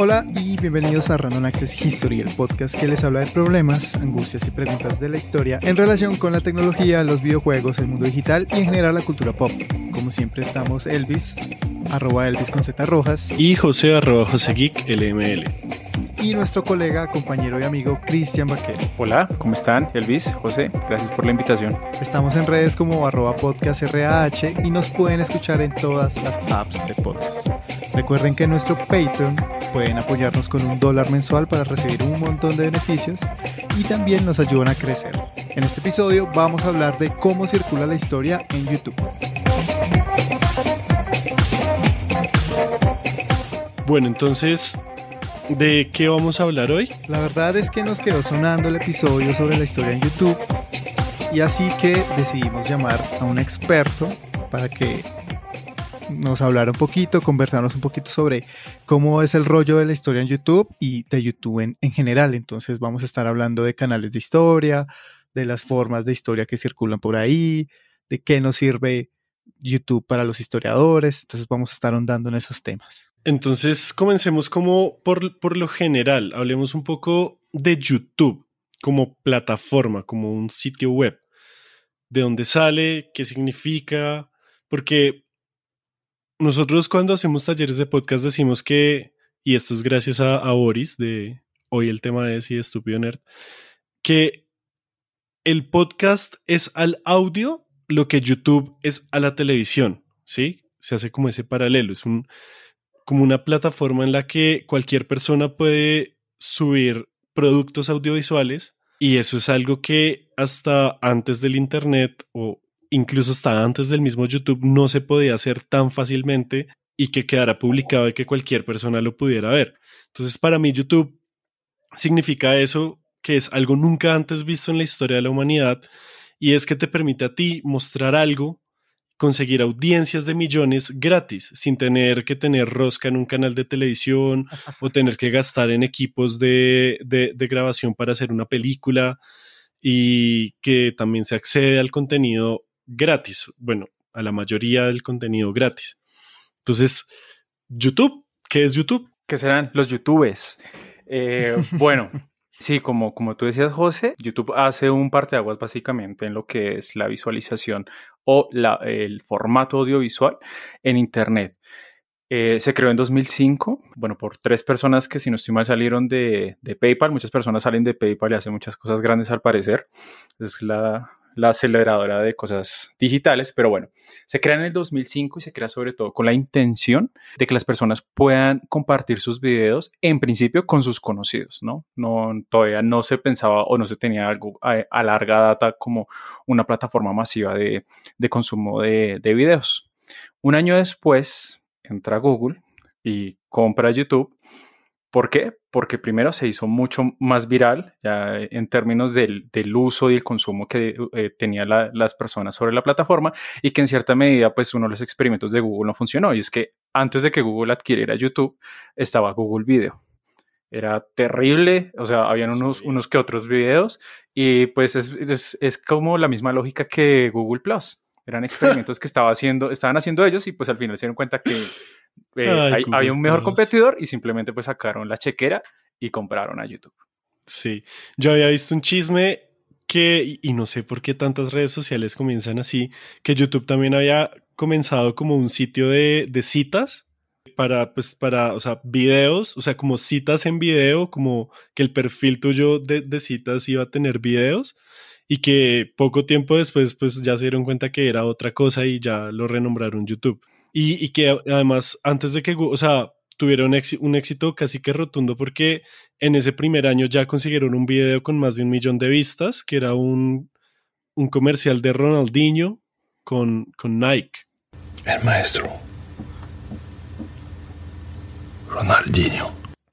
Hola y bienvenidos a Random Access History, el podcast que les habla de problemas, angustias y preguntas de la historia en relación con la tecnología, los videojuegos, el mundo digital y en general la cultura pop. Como siempre estamos Elvis, arroba Elvis con Z rojas y José arroba José Geek LML y nuestro colega, compañero y amigo Cristian Baquero. Hola, ¿cómo están? Elvis, José, gracias por la invitación. Estamos en redes como arroba RAH y nos pueden escuchar en todas las apps de podcast. Recuerden que en nuestro Patreon pueden apoyarnos con un dólar mensual para recibir un montón de beneficios y también nos ayudan a crecer. En este episodio vamos a hablar de cómo circula la historia en YouTube. Bueno, entonces ¿De qué vamos a hablar hoy? La verdad es que nos quedó sonando el episodio sobre la historia en YouTube y así que decidimos llamar a un experto para que nos hablara un poquito, conversarnos un poquito sobre cómo es el rollo de la historia en YouTube y de YouTube en, en general. Entonces vamos a estar hablando de canales de historia, de las formas de historia que circulan por ahí, de qué nos sirve YouTube para los historiadores. Entonces vamos a estar ahondando en esos temas. Entonces, comencemos como por, por lo general, hablemos un poco de YouTube como plataforma, como un sitio web. ¿De dónde sale? ¿Qué significa? Porque nosotros cuando hacemos talleres de podcast decimos que, y esto es gracias a, Boris, de hoy el tema es y estúpido nerd, que el podcast es al audio lo que YouTube es a la televisión, ¿sí? Se hace como ese paralelo, es un como una plataforma en la que cualquier persona puede subir productos audiovisuales y eso es algo que hasta antes del Internet o incluso hasta antes del mismo YouTube no se podía hacer tan fácilmente y que quedara publicado y que cualquier persona lo pudiera ver. Entonces para mí YouTube significa eso, que es algo nunca antes visto en la historia de la humanidad y es que te permite a ti mostrar algo conseguir audiencias de millones gratis, sin tener que tener rosca en un canal de televisión o tener que gastar en equipos de, grabación para hacer una película y que también se accede al contenido gratis, bueno, a la mayoría del contenido gratis. Entonces, YouTube, ¿qué es YouTube? ¿Qué serán los youtubes? Eh, bueno, Sí, como, como tú decías, José, YouTube hace un parteaguas básicamente en lo que es la visualización o la, el formato audiovisual en Internet. Eh, se creó en 2005, bueno, por tres personas que si no estoy mal salieron de, de, PayPal, muchas personas salen de PayPal y hacen muchas cosas grandes al parecer, es la, la aceleradora de cosas digitales, pero bueno, se crea en el 2005 y se crea sobre todo con la intención de que las personas puedan compartir sus videos, en principio con sus conocidos, ¿no? todavía no se pensaba o no se tenía algo a, larga data como una plataforma masiva de, de consumo de, de videos. Un año después entra Google y compra YouTube ¿Por qué? Porque primero se hizo mucho más viral ya en términos del, del uso y el consumo que eh, tenían las personas sobre la plataforma y que en cierta medida pues uno de los experimentos de Google no funcionó y es que antes de que Google adquiriera YouTube estaba Google Video. Era terrible, o sea, habían unos, unos que otros videos y pues es, es, es como la misma lógica que Google Plus. Eran experimentos que estaba haciendo, estaban haciendo ellos y pues al final se dieron cuenta que eh, había un mejor competidor y simplemente pues sacaron la chequera y compraron a YouTube. Sí, yo había visto un chisme que, y no sé por qué tantas redes sociales comienzan así, que YouTube también había comenzado como un sitio de, citas para, pues, para, o sea, videos, o sea, como citas en video, como que el perfil tuyo de, de, citas iba a tener videos y que poco tiempo después, pues, ya se dieron cuenta que era otra cosa y ya lo renombraron YouTube. Y, que además, antes de que, o sea, tuvieron un éxito casi que rotundo porque en ese primer año ya consiguieron un video con más de un millón de vistas, que era un, un comercial de Ronaldinho con, con Nike. El maestro. Ronaldinho.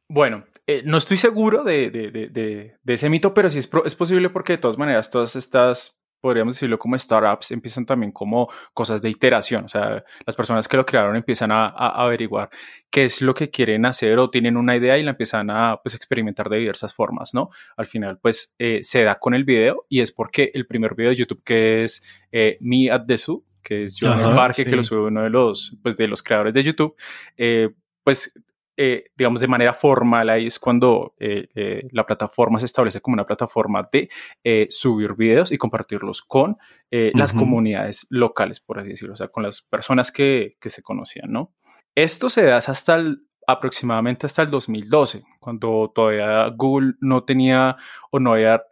Bueno, eh, no estoy seguro de, ese mito, pero sí es, es posible porque de todas maneras todas estas podríamos decirlo como startups, empiezan también como cosas de iteración. O sea, las personas que lo crearon empiezan a, averiguar qué es lo que quieren hacer o tienen una idea y la empiezan a pues, experimentar de diversas formas, ¿no? Al final, pues eh, se da con el video y es porque el primer video de YouTube que es Mi eh, Me at the que es John Parque, que lo sube uno de los, pues, de los creadores de YouTube, eh, pues eh, digamos, de manera formal, ahí es cuando eh, eh, la plataforma se establece como una plataforma de subir videos y compartirlos con las comunidades locales, por así decirlo, o sea, con las personas que, se conocían, ¿no? Esto se da hasta aproximadamente hasta el 2012, cuando todavía Google no tenía o no había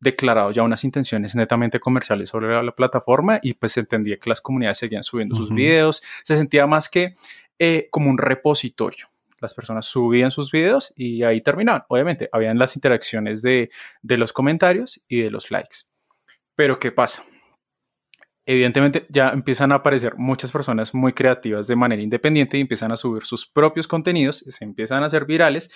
declarado ya unas intenciones netamente comerciales sobre la, plataforma y pues se entendía que las comunidades seguían subiendo sus videos, se sentía más que como un repositorio las personas subían sus videos y ahí terminaban. Obviamente, habían las interacciones de, los comentarios y de los likes. Pero ¿qué pasa? Evidentemente ya empiezan a aparecer muchas personas muy creativas de manera independiente y empiezan a subir sus propios contenidos, se empiezan a hacer virales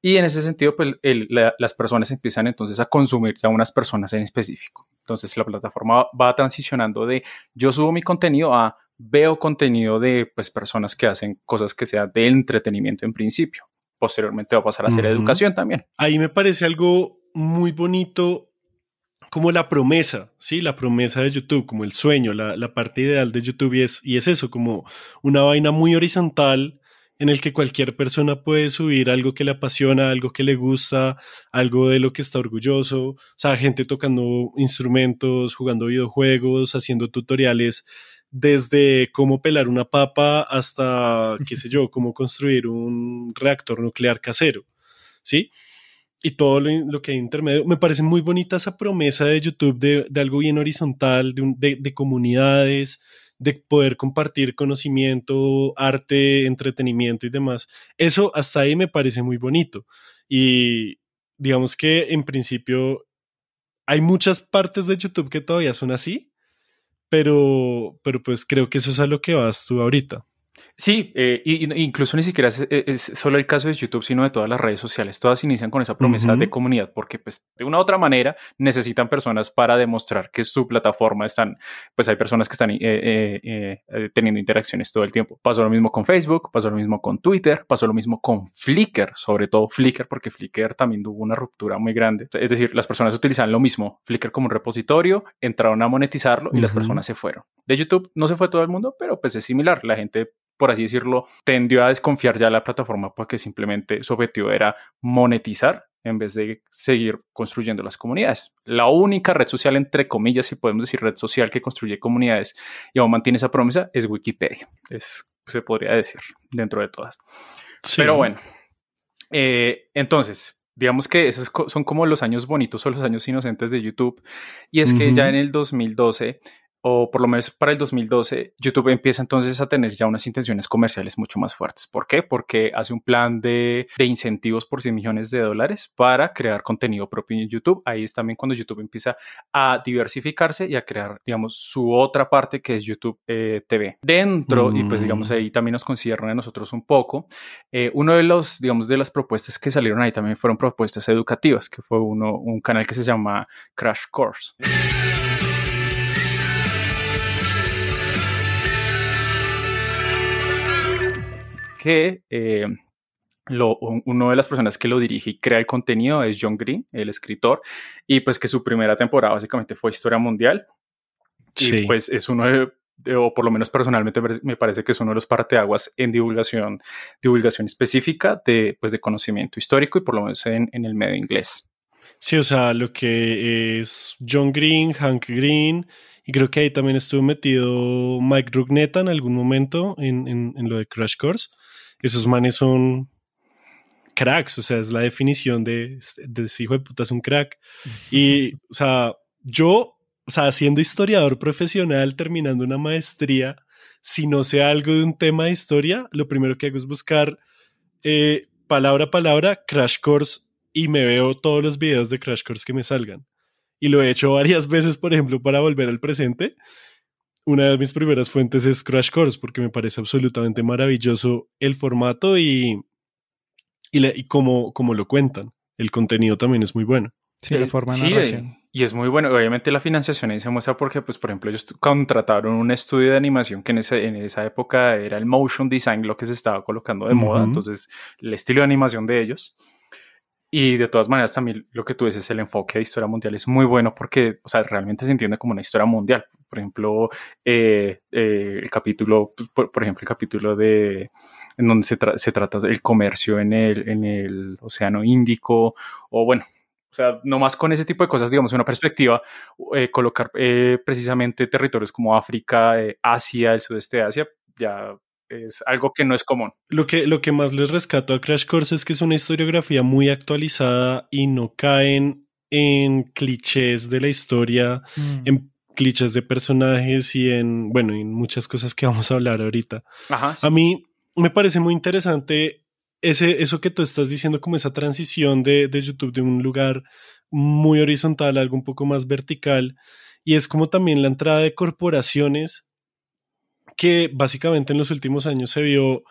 y en ese sentido pues, las personas empiezan entonces a consumir a unas personas en específico. Entonces la plataforma va transicionando de yo subo mi contenido a veo contenido de pues, personas que hacen cosas que sea de entretenimiento en principio. Posteriormente va a pasar a ser educación también. Ahí me parece algo muy bonito como la promesa, ¿sí? La promesa de YouTube, como el sueño, la, la parte ideal de YouTube y es, y es eso, como una vaina muy horizontal en el que cualquier persona puede subir algo que le apasiona, algo que le gusta, algo de lo que está orgulloso, o sea, gente tocando instrumentos, jugando videojuegos, haciendo tutoriales desde cómo pelar una papa hasta, qué sé yo, cómo construir un reactor nuclear casero, ¿sí? Y todo lo, que hay intermedio. Me parece muy bonita esa promesa de YouTube de, algo bien horizontal, de comunidades, de poder compartir conocimiento, arte, entretenimiento y demás. Eso hasta ahí me parece muy bonito. Y digamos que en principio hay muchas partes de YouTube que todavía son así, pero, pero pues creo que eso es a lo que vas tú ahorita. Sí, eh, y, incluso ni siquiera e, es, solo el caso de YouTube, sino de todas las redes sociales. Todas inician con esa promesa de comunidad, porque pues de una u otra manera necesitan personas para demostrar que su plataforma están, pues hay personas que están eh, eh, eh, teniendo interacciones todo el tiempo. Pasó lo mismo con Facebook, pasó lo mismo con Twitter, pasó lo mismo con Flickr, sobre todo Flickr, porque Flickr también tuvo una ruptura muy grande. Es decir, las personas utilizaban lo mismo, Flickr como un repositorio, entraron a monetizarlo y las personas se fueron. De YouTube no se fue todo el mundo, pero pues es similar. La gente por así decirlo, tendió a desconfiar ya de la plataforma porque simplemente su objetivo era monetizar en vez de seguir construyendo las comunidades. La única red social, entre comillas, si podemos decir red social que construye comunidades y aún mantiene esa promesa, es Wikipedia. Es, se podría decir dentro de todas. Pero bueno, eh, entonces, digamos que esos son como los años bonitos o los años inocentes de YouTube. Y es que ya en el 2012 o por lo menos para el 2012, YouTube empieza entonces a tener ya unas intenciones comerciales mucho más fuertes. ¿Por qué? Porque hace un plan de, de incentivos por 100 millones de dólares para crear contenido propio en YouTube. Ahí es también cuando YouTube empieza a diversificarse y a crear, digamos, su otra parte que es YouTube eh, TV. Dentro, y pues digamos mm. ahí también nos consideran a nosotros un poco, eh, uno de los, digamos, de las propuestas que salieron ahí también fueron propuestas educativas, que fue uno, un canal que se llama Crash Course. que eh, uno de las personas que lo dirige y crea el contenido es John Green, el escritor, y pues que su primera temporada básicamente fue Historia Mundial. Sí. Y pues es uno de, o por lo menos personalmente me parece que es uno de los parteaguas en divulgación, divulgación específica de, pues de conocimiento histórico y por lo menos en, el medio inglés. Sí, o sea, lo que es John Green, Hank Green, y creo que ahí también estuvo metido Mike Rugnetta en algún momento en, en lo de Crash Course esos manes son cracks, o sea, es la definición de, hijo de puta es un crack. Y, o sea, yo, o sea, siendo historiador profesional, terminando una maestría, si no sé algo de un tema de historia, lo primero que hago es buscar eh, palabra a palabra Crash Course y me veo todos los videos de Crash Course que me salgan. Y lo he hecho varias veces, por ejemplo, para volver al presente una de mis primeras fuentes es Crash Course, porque me parece absolutamente maravilloso el formato y, y, cómo, lo cuentan. El contenido también es muy bueno. Sí, la forma Y es muy bueno. Obviamente la financiación ahí se muestra porque, pues, por ejemplo, ellos contrataron un estudio de animación que en, esa época era el motion design, lo que se estaba colocando de moda. Entonces, el estilo de animación de ellos. Y de todas maneras, también lo que tú dices, el enfoque de historia mundial es muy bueno porque, realmente se entiende como una historia mundial. Por ejemplo, eh, eh, el capítulo, pues, por, ejemplo, el capítulo de en donde se, trata el comercio en el, en el Océano Índico, o bueno, o sea, nomás con ese tipo de cosas, digamos, una perspectiva, eh, colocar precisamente territorios como África, Asia, el sudeste de Asia, ya es algo que no es común. Lo que, lo que más les rescato a Crash Course es que es una historiografía muy actualizada y no caen en clichés de la historia, mm. en clichés de personajes y en, bueno, en muchas cosas que vamos a hablar ahorita. A mí me parece muy interesante ese, eso que tú estás diciendo, como esa transición de, YouTube de un lugar muy horizontal a algo un poco más vertical. Y es como también la entrada de corporaciones que básicamente en los últimos años se vio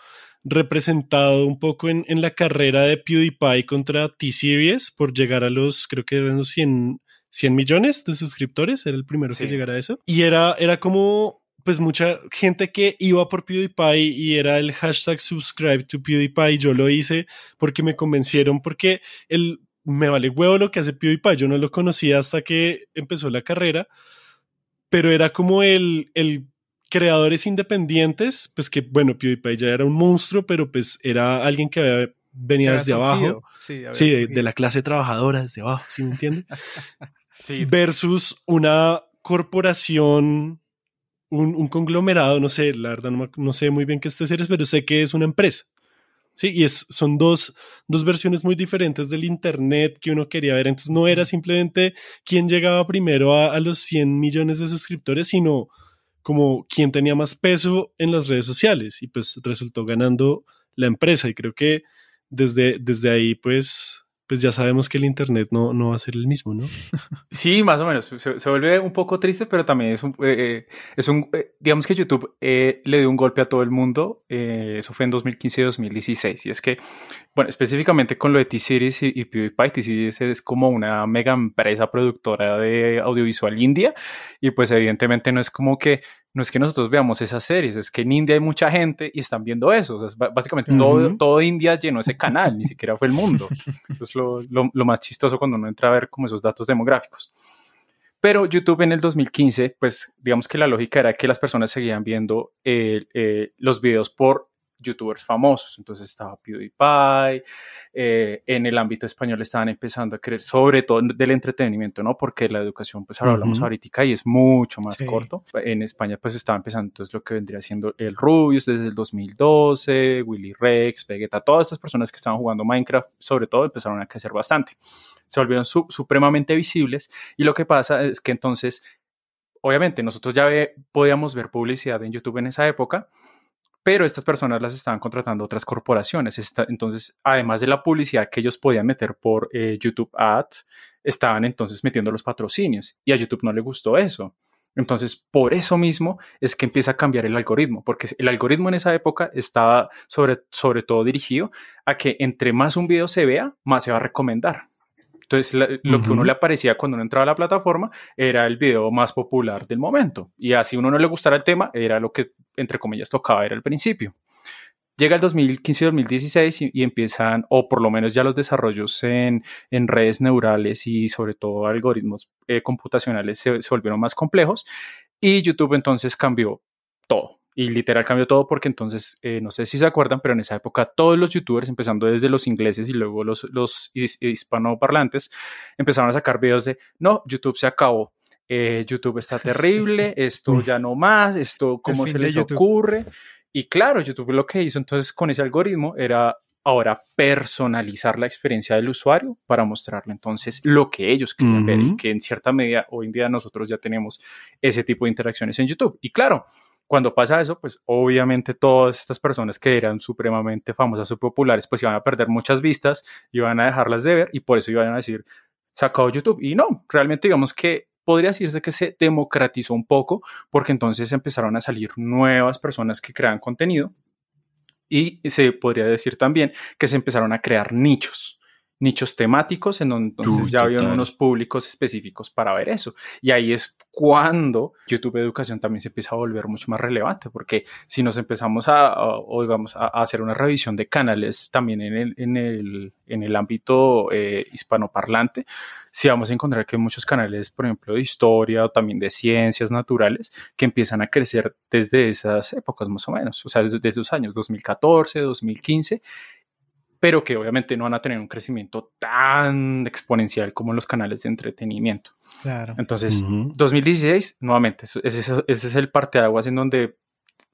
representado un poco en, en la carrera de PewDiePie contra T-Series por llegar a los, creo que eran los 100 100 millones de suscriptores, era el primero que llegara a eso. Y era, era como pues mucha gente que iba por PewDiePie y era el hashtag subscribe to PewDiePie. Yo lo hice porque me convencieron, porque él me vale huevo lo que hace PewDiePie. Yo no lo conocía hasta que empezó la carrera, pero era como el, el creadores independientes, pues que bueno, PewDiePie ya era un monstruo, pero pues era alguien que venía desde abajo. Sí, de, la clase trabajadora desde abajo, si me entiendes? versus una corporación, un, un, conglomerado, no sé, la verdad no, sé muy bien qué este series, pero sé que es una empresa. Sí, y es, son dos, dos versiones muy diferentes del Internet que uno quería ver. Entonces no era simplemente quién llegaba primero a, los 100 millones de suscriptores, sino como quién tenía más peso en las redes sociales. Y pues resultó ganando la empresa. Y creo que desde, desde ahí, pues, pues ya sabemos que el Internet no, no va a ser el mismo, ¿no? Sí, más o menos. Se, vuelve un poco triste, pero también es un, eh, eh, es un eh, digamos que YouTube le dio un golpe a todo el mundo. eso fue en 2015 y 2016. Y es que, bueno, específicamente con lo de T-Series y, y, PewDiePie, T-Series es como una mega empresa productora de audiovisual india. Y pues evidentemente no es como que no es que nosotros veamos esas series, es que en India hay mucha gente y están viendo eso. básicamente todo, todo, India llenó ese canal, ni siquiera fue el mundo. Eso es lo, más chistoso cuando uno entra a ver como esos datos demográficos. Pero YouTube en el 2015, pues digamos que la lógica era que las personas seguían viendo eh, los videos por youtubers famosos. Entonces estaba PewDiePie, eh, en el ámbito español estaban empezando a creer, sobre todo del entretenimiento, ¿no? Porque la educación, pues ahora hablamos ahorita y es mucho más corto. En España, pues estaba empezando entonces lo que vendría siendo el Rubius desde el 2012, Willy Rex, Vegeta, todas estas personas que estaban jugando Minecraft, sobre todo, empezaron a crecer bastante. Se volvieron supremamente visibles y lo que pasa es que entonces obviamente nosotros ya podíamos ver publicidad en YouTube en esa época, pero estas personas las estaban contratando otras corporaciones. entonces, además de la publicidad que ellos podían meter por eh, YouTube Ads, estaban entonces metiendo los patrocinios y a YouTube no le gustó eso. Entonces, por eso mismo es que empieza a cambiar el algoritmo, porque el algoritmo en esa época estaba sobre, sobre todo dirigido a que entre más un video se vea, más se va a recomendar. Entonces, lo que uno le aparecía cuando uno entraba a la plataforma era el video más popular del momento. Y así uno no le gustara el tema, era lo que, entre comillas, tocaba era al principio. Llega el 2015-2016 y, empiezan, o por lo menos ya los desarrollos en, redes neurales y sobre todo algoritmos eh, computacionales se, se volvieron más complejos. Y YouTube entonces cambió todo y literal cambió todo porque entonces, eh, no sé si se acuerdan, pero en esa época todos los youtubers, empezando desde los ingleses y luego los, los hispanoparlantes, empezaron a sacar videos de, no, YouTube se acabó, eh, YouTube está terrible, esto ya no más, esto cómo se les ocurre. Y claro, YouTube lo que hizo entonces con ese algoritmo era ahora personalizar la experiencia del usuario para mostrarle entonces lo que ellos quieren ver y que en cierta medida hoy en día nosotros ya tenemos ese tipo de interacciones en YouTube. Y claro, cuando pasa eso, pues obviamente todas estas personas que eran supremamente famosas o populares, pues iban a perder muchas vistas, y iban a dejarlas de ver y por eso iban a decir, sacado YouTube. Y no, realmente digamos que podría decirse que se democratizó un poco porque entonces empezaron a salir nuevas personas que crean contenido y se podría decir también que se empezaron a crear nichos nichos temáticos, en donde entonces ya había unos públicos específicos para ver eso. Y ahí es cuando YouTube Educación también se empieza a volver mucho más relevante, porque si nos empezamos a, o a, hacer una revisión de canales también en el, en el, en el ámbito eh, hispanoparlante, si vamos a encontrar que hay muchos canales, por ejemplo, de historia o también de ciencias naturales, que empiezan a crecer desde esas épocas más o menos, o sea, desde los años 2014, 2015, pero que obviamente no van a tener un crecimiento tan exponencial como los canales de entretenimiento. Claro. Entonces, 2016, nuevamente, ese, es el parte de aguas en donde,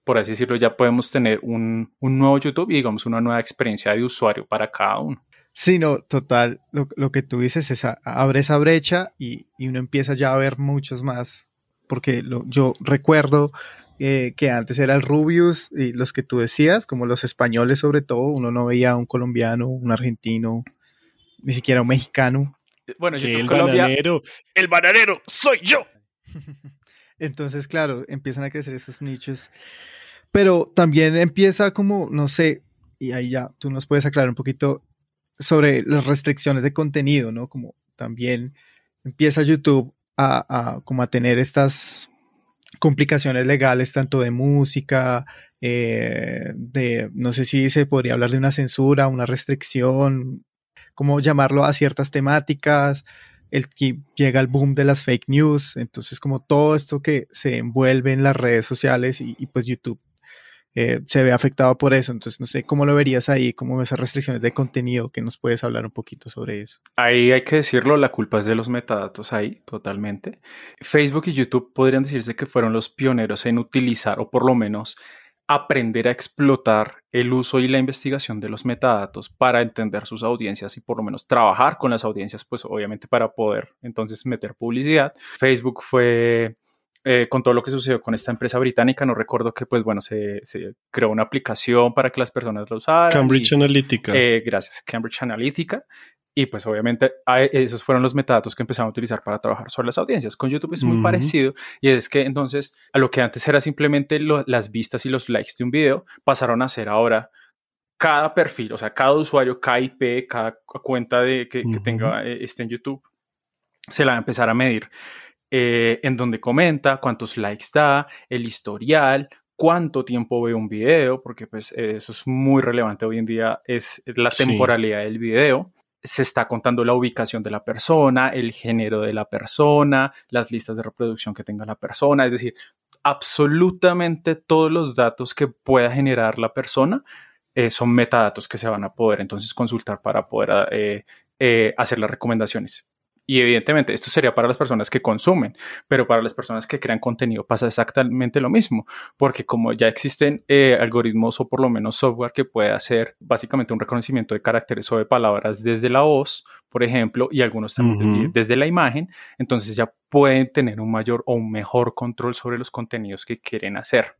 por así decirlo, ya podemos tener un, nuevo YouTube y digamos una nueva experiencia de usuario para cada uno. Sí, no, total. Lo, que tú dices es abre esa brecha y, uno empieza ya a ver muchos más. Porque lo, yo recuerdo eh, que antes era el Rubius y los que tú decías, como los españoles sobre todo, uno no veía a un colombiano, un argentino, ni siquiera un mexicano. Bueno, yo el Colombia, bananero, el bananero soy yo. Entonces, claro, empiezan a crecer esos nichos, pero también empieza como, no sé, y ahí ya tú nos puedes aclarar un poquito sobre las restricciones de contenido, ¿no? Como también empieza YouTube a, como a tener estas complicaciones legales, tanto de música, eh, de, no sé si se podría hablar de una censura, una restricción, cómo llamarlo a ciertas temáticas, el que llega el boom de las fake news, entonces como todo esto que se envuelve en las redes sociales y pues YouTube eh, se ve afectado por eso. Entonces, no sé cómo lo verías ahí, cómo esas restricciones de contenido, que nos puedes hablar un poquito sobre eso. Ahí hay que decirlo, la culpa es de los metadatos ahí, totalmente. Facebook y YouTube podrían decirse que fueron los pioneros en utilizar, o por lo menos aprender a explotar el uso y la investigación de los metadatos para entender sus audiencias y por lo menos trabajar con las audiencias, pues obviamente para poder entonces meter publicidad. Facebook fue eh, con todo lo que sucedió con esta empresa británica, no recuerdo que, pues bueno, se, creó una aplicación para que las personas la usaran. Cambridge Analytica. Eh, gracias, Cambridge Analytica. Y pues obviamente esos fueron los metadatos que empezaron a utilizar para trabajar sobre las audiencias. Con YouTube es muy parecido y es que entonces a lo que antes era simplemente las vistas y los likes de un video pasaron a ser ahora cada perfil, o sea, cada usuario, cada IP, cada cuenta de, que, tenga, este esté en YouTube, se la va a empezar a medir. Eh, en donde comenta cuántos likes da, el historial, cuánto tiempo ve un video, porque pues eso es muy relevante hoy en día, es la temporalidad del video. Se está contando la ubicación de la persona, el género de la persona, las listas de reproducción que tenga la persona, es decir, absolutamente todos los datos que pueda generar la persona eh, son metadatos que se van a poder entonces consultar para poder eh, hacer las recomendaciones. Y evidentemente esto sería para las personas que consumen, pero para las personas que crean contenido pasa exactamente lo mismo, porque como ya existen eh, algoritmos o por lo menos software que puede hacer básicamente un reconocimiento de caracteres o de palabras desde la voz, por ejemplo, y algunos también desde la imagen, entonces ya pueden tener un mayor o un mejor control sobre los contenidos que quieren hacer.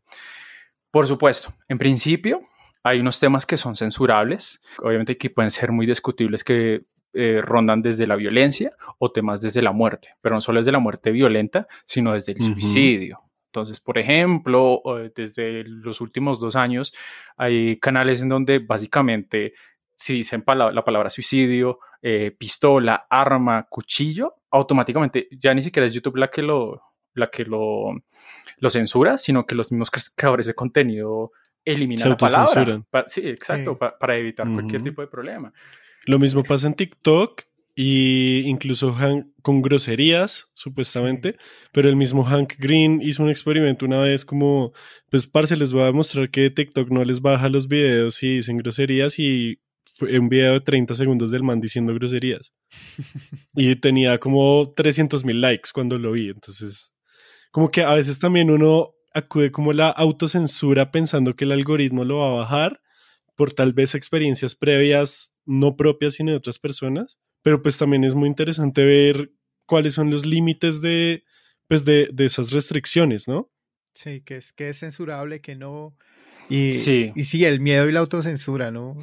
Por supuesto, en principio hay unos temas que son censurables, obviamente que pueden ser muy discutibles, que eh, rondan desde la violencia o temas desde la muerte, pero no solo desde la muerte violenta, sino desde el suicidio. Entonces, por ejemplo, eh, desde los últimos dos años hay canales en donde básicamente si dicen la palabra suicidio, eh, pistola, arma, cuchillo, automáticamente ya ni siquiera es YouTube la que lo, la que lo, lo censura, sino que los mismos creadores de contenido eliminan la palabra. sí, exacto, para evitar cualquier tipo de problema. Lo mismo pasa en TikTok e incluso con groserías, supuestamente, pero el mismo Hank Green hizo un experimento una vez como, pues, parce, les va a mostrar que TikTok no les baja los videos y dicen groserías y fue un video de 30 segundos del man diciendo groserías. y tenía como 300 mil likes cuando lo vi, entonces, como que a veces también uno acude como la autocensura pensando que el algoritmo lo va a bajar por tal vez experiencias previas, no propias, sino de otras personas. Pero pues también es muy interesante ver cuáles son los límites de, pues de, de, esas restricciones, ¿no? Sí, que es, que es censurable, que no. Y sí. y sí, el miedo y la autocensura, ¿no?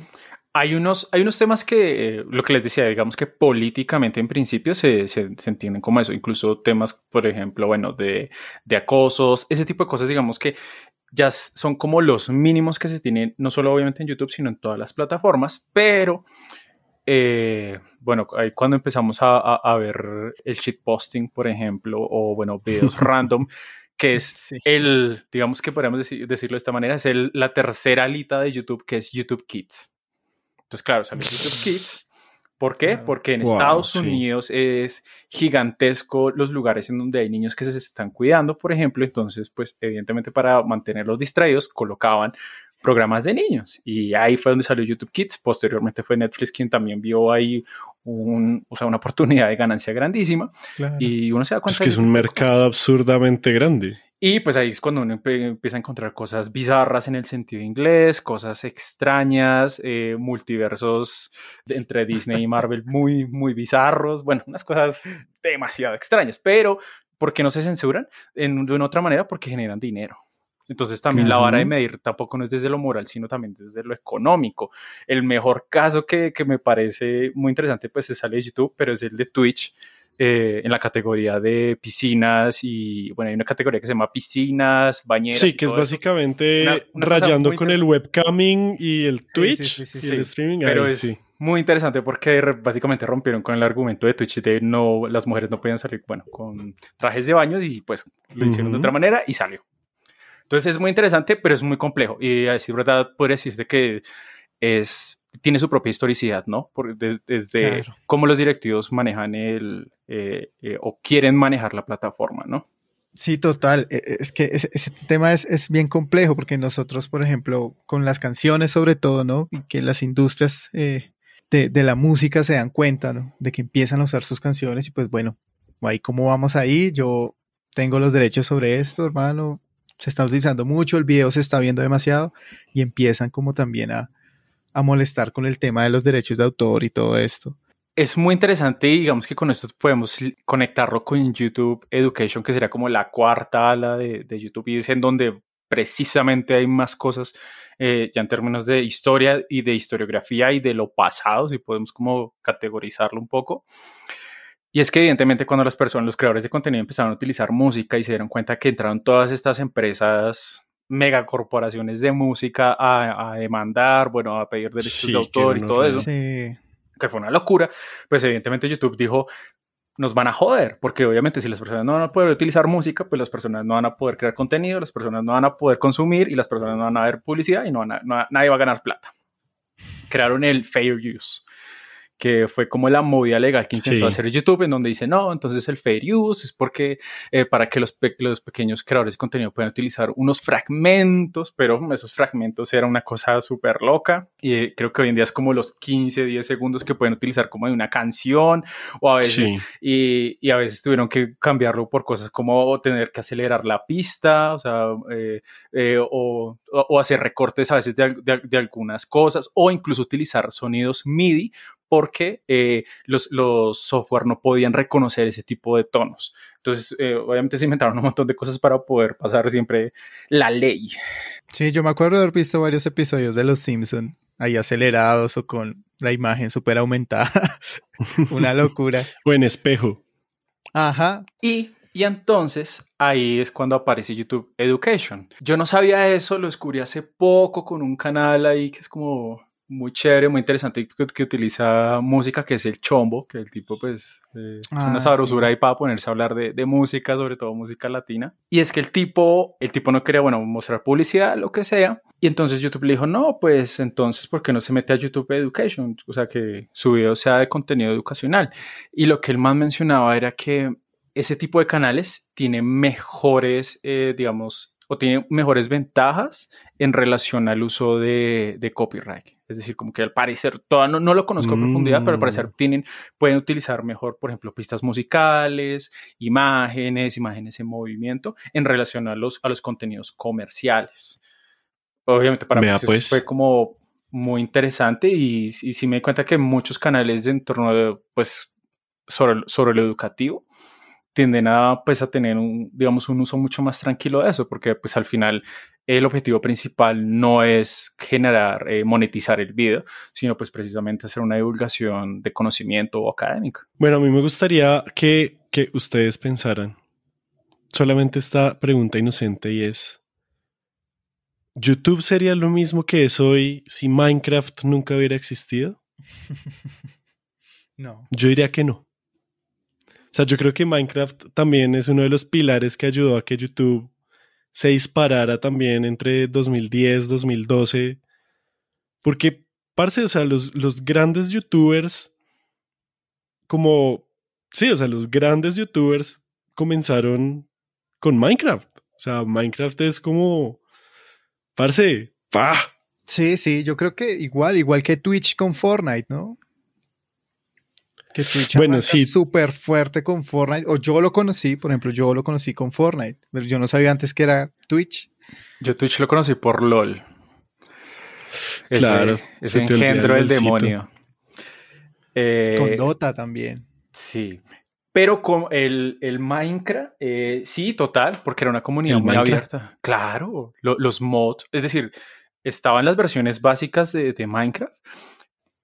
Hay unos, hay unos temas que, lo que les decía, digamos que políticamente en principio se, entienden como eso, incluso temas, por ejemplo, bueno, de, acosos, ese tipo de cosas, digamos que ya son como los mínimos que se tienen, no solo obviamente en YouTube, sino en todas las plataformas, pero eh, bueno, ahí cuando empezamos a, ver el shitposting, por ejemplo, o bueno, videos random, que es el, digamos que podríamos decirlo de esta manera, es el, la tercera alita de YouTube, que es YouTube Kids. Entonces, claro, salió YouTube Kids. ¿Por qué? Porque en Estados Unidos es gigantesco los lugares en donde hay niños que se están cuidando, por ejemplo. Entonces, pues evidentemente para mantenerlos distraídos colocaban programas de niños. Y ahí fue donde salió YouTube Kids. Posteriormente fue Netflix quien también vio ahí un, o sea, una oportunidad de ganancia grandísima. Y uno se da cuenta. Es que es un mercado absurdamente grande. Y pues ahí es cuando uno empieza a encontrar cosas bizarras en el sentido inglés, cosas extrañas, eh, multiversos entre Disney y Marvel muy, muy bizarros. Bueno, unas cosas demasiado extrañas, pero ¿por qué no se censuran? En, de una otra manera, porque generan dinero. Entonces también la vara de medir tampoco no es desde lo moral, sino también desde lo económico. El mejor caso que, me parece muy interesante, pues se sale de YouTube, pero es el de Twitch. Eh, en la categoría de piscinas y bueno, hay una categoría que se llama piscinas, bañeras. Sí, que es básicamente rayando con el webcaming y el Twitch y el streaming. Pero es muy interesante porque básicamente rompieron con el argumento de Twitch de no, las mujeres no podían salir, bueno, con trajes de baños y pues lo hicieron de otra manera y salió. Entonces es muy interesante, pero es muy complejo. Y a decir verdad, podría decirse que es, tiene su propia historicidad, ¿no? Porque desde cómo los directivos manejan el eh, eh, o quieren manejar la plataforma, ¿no? Sí, total. E, e, es que ese, tema es, bien complejo porque nosotros, por ejemplo, con las canciones sobre todo, ¿no? Y que las industrias eh, de, la música se dan cuenta, ¿no? De que empiezan a usar sus canciones y pues bueno, ahí cómo vamos ahí. Yo tengo los derechos sobre esto, hermano se está utilizando mucho, el video se está viendo demasiado y empiezan como también a, molestar con el tema de los derechos de autor y todo esto. Es muy interesante y digamos que con esto podemos conectarlo con YouTube Education, que sería como la cuarta ala de, YouTube y es en donde precisamente hay más cosas eh, ya en términos de historia y de historiografía y de lo pasado, si podemos como categorizarlo un poco. Y es que evidentemente cuando las personas, los creadores de contenido empezaron a utilizar música y se dieron cuenta que entraron todas estas empresas megacorporaciones de música a, demandar, bueno, a pedir derechos de autor y todo eso, que fue una locura, pues evidentemente YouTube dijo, nos van a joder, porque obviamente si las personas no van a poder utilizar música, pues las personas no van a poder crear contenido, las personas no van a poder consumir y las personas no van a ver publicidad y no, nadie va a ganar plata. Crearon el Fair Use, que fue como la movida legal que intentó hacer YouTube, en donde dice, no, entonces el fair use es porque eh, para que los, los, pequeños creadores de contenido puedan utilizar unos fragmentos, pero esos fragmentos era una cosa súper loca. Y eh, creo que hoy en día es como los 15, 10 segundos que pueden utilizar como de una canción o a veces, y, y, a veces tuvieron que cambiarlo por cosas como tener que acelerar la pista, o eh, o, hacer recortes a veces de, de algunas cosas o incluso utilizar sonidos MIDI porque eh, los, software no podían reconocer ese tipo de tonos. Entonces, eh, obviamente se inventaron un montón de cosas para poder pasar siempre la ley. Sí, yo me acuerdo de haber visto varios episodios de Los Simpson ahí acelerados o con la imagen súper aumentada. Una locura. o en espejo. Ajá. Y y entonces ahí es cuando aparece YouTube Education. Yo no sabía eso, lo descubrí hace poco con un canal ahí que es como muy chévere, muy interesante, que, utiliza música, que es el chombo, que el tipo pues eh, es una ah, sabrosura ahí para ponerse a hablar de, música, sobre todo música latina. Y es que el tipo, el tipo no quería, bueno, mostrar publicidad, lo que sea. Y entonces YouTube le dijo, no, pues entonces, ¿por qué no se mete a YouTube Education? O sea, que su video sea de contenido educacional. Y lo que él más mencionaba era que ese tipo de canales tiene mejores, eh, digamos, o tiene mejores ventajas en relación al uso de, de copyright. Es decir, como que al parecer, toda, no, no lo conozco a profundidad, pero al mm. parecer tienen, pueden utilizar mejor, por ejemplo, pistas musicales, imágenes, imágenes en movimiento, en relación a los, a los contenidos comerciales. Obviamente para mí pues. fue como muy interesante y, y sí si me di cuenta que muchos canales de entorno de, pues, sobre, sobre lo educativo, tienden a, pues, a tener un, digamos, un uso mucho más tranquilo de eso, porque pues al final el objetivo principal no es generar, eh, monetizar el video, sino pues precisamente hacer una divulgación de conocimiento académico. Bueno, a mí me gustaría que, que ustedes pensaran solamente esta pregunta inocente y es, ¿YouTube sería lo mismo que es hoy si Minecraft nunca hubiera existido? no. Yo diría que no. O sea, yo creo que Minecraft también es uno de los pilares que ayudó a que YouTube se disparara también entre 2010, 2012. Porque, parce, o sea, los, grandes youtubers, como, sí, o sea, los grandes youtubers comenzaron con Minecraft. O sea, Minecraft es como, parce, pa. Sí, sí, yo creo que igual, igual que Twitch con Fortnite, ¿no? Que Twitch bueno, sí. súper fuerte con Fortnite. O yo lo conocí, por ejemplo, yo lo conocí con Fortnite, pero yo no sabía antes que era Twitch. Yo Twitch lo conocí por LOL. claro. Ese engendro del demonio. Eh, con Dota también. Sí. Pero con el, Minecraft, eh, sí, total, porque era una comunidad muy abierta. Claro, los mods, es decir, estaban las versiones básicas de, de Minecraft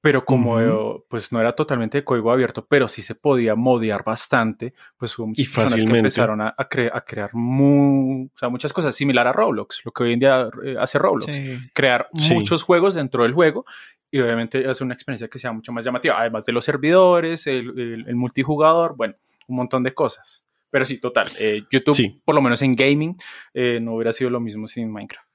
pero como eh, pues no era totalmente código abierto, pero sí se podía modear bastante, pues hubo muchas personas que empezaron a, crear muchas cosas similar a Roblox, lo que hoy en día eh, hace Roblox, crear muchos juegos dentro del juego y obviamente es una experiencia que sea mucho más llamativa, además de los servidores, el, multijugador, bueno, un montón de cosas. Pero sí, total, eh, YouTube, por lo menos en gaming, no hubiera sido lo mismo sin Minecraft.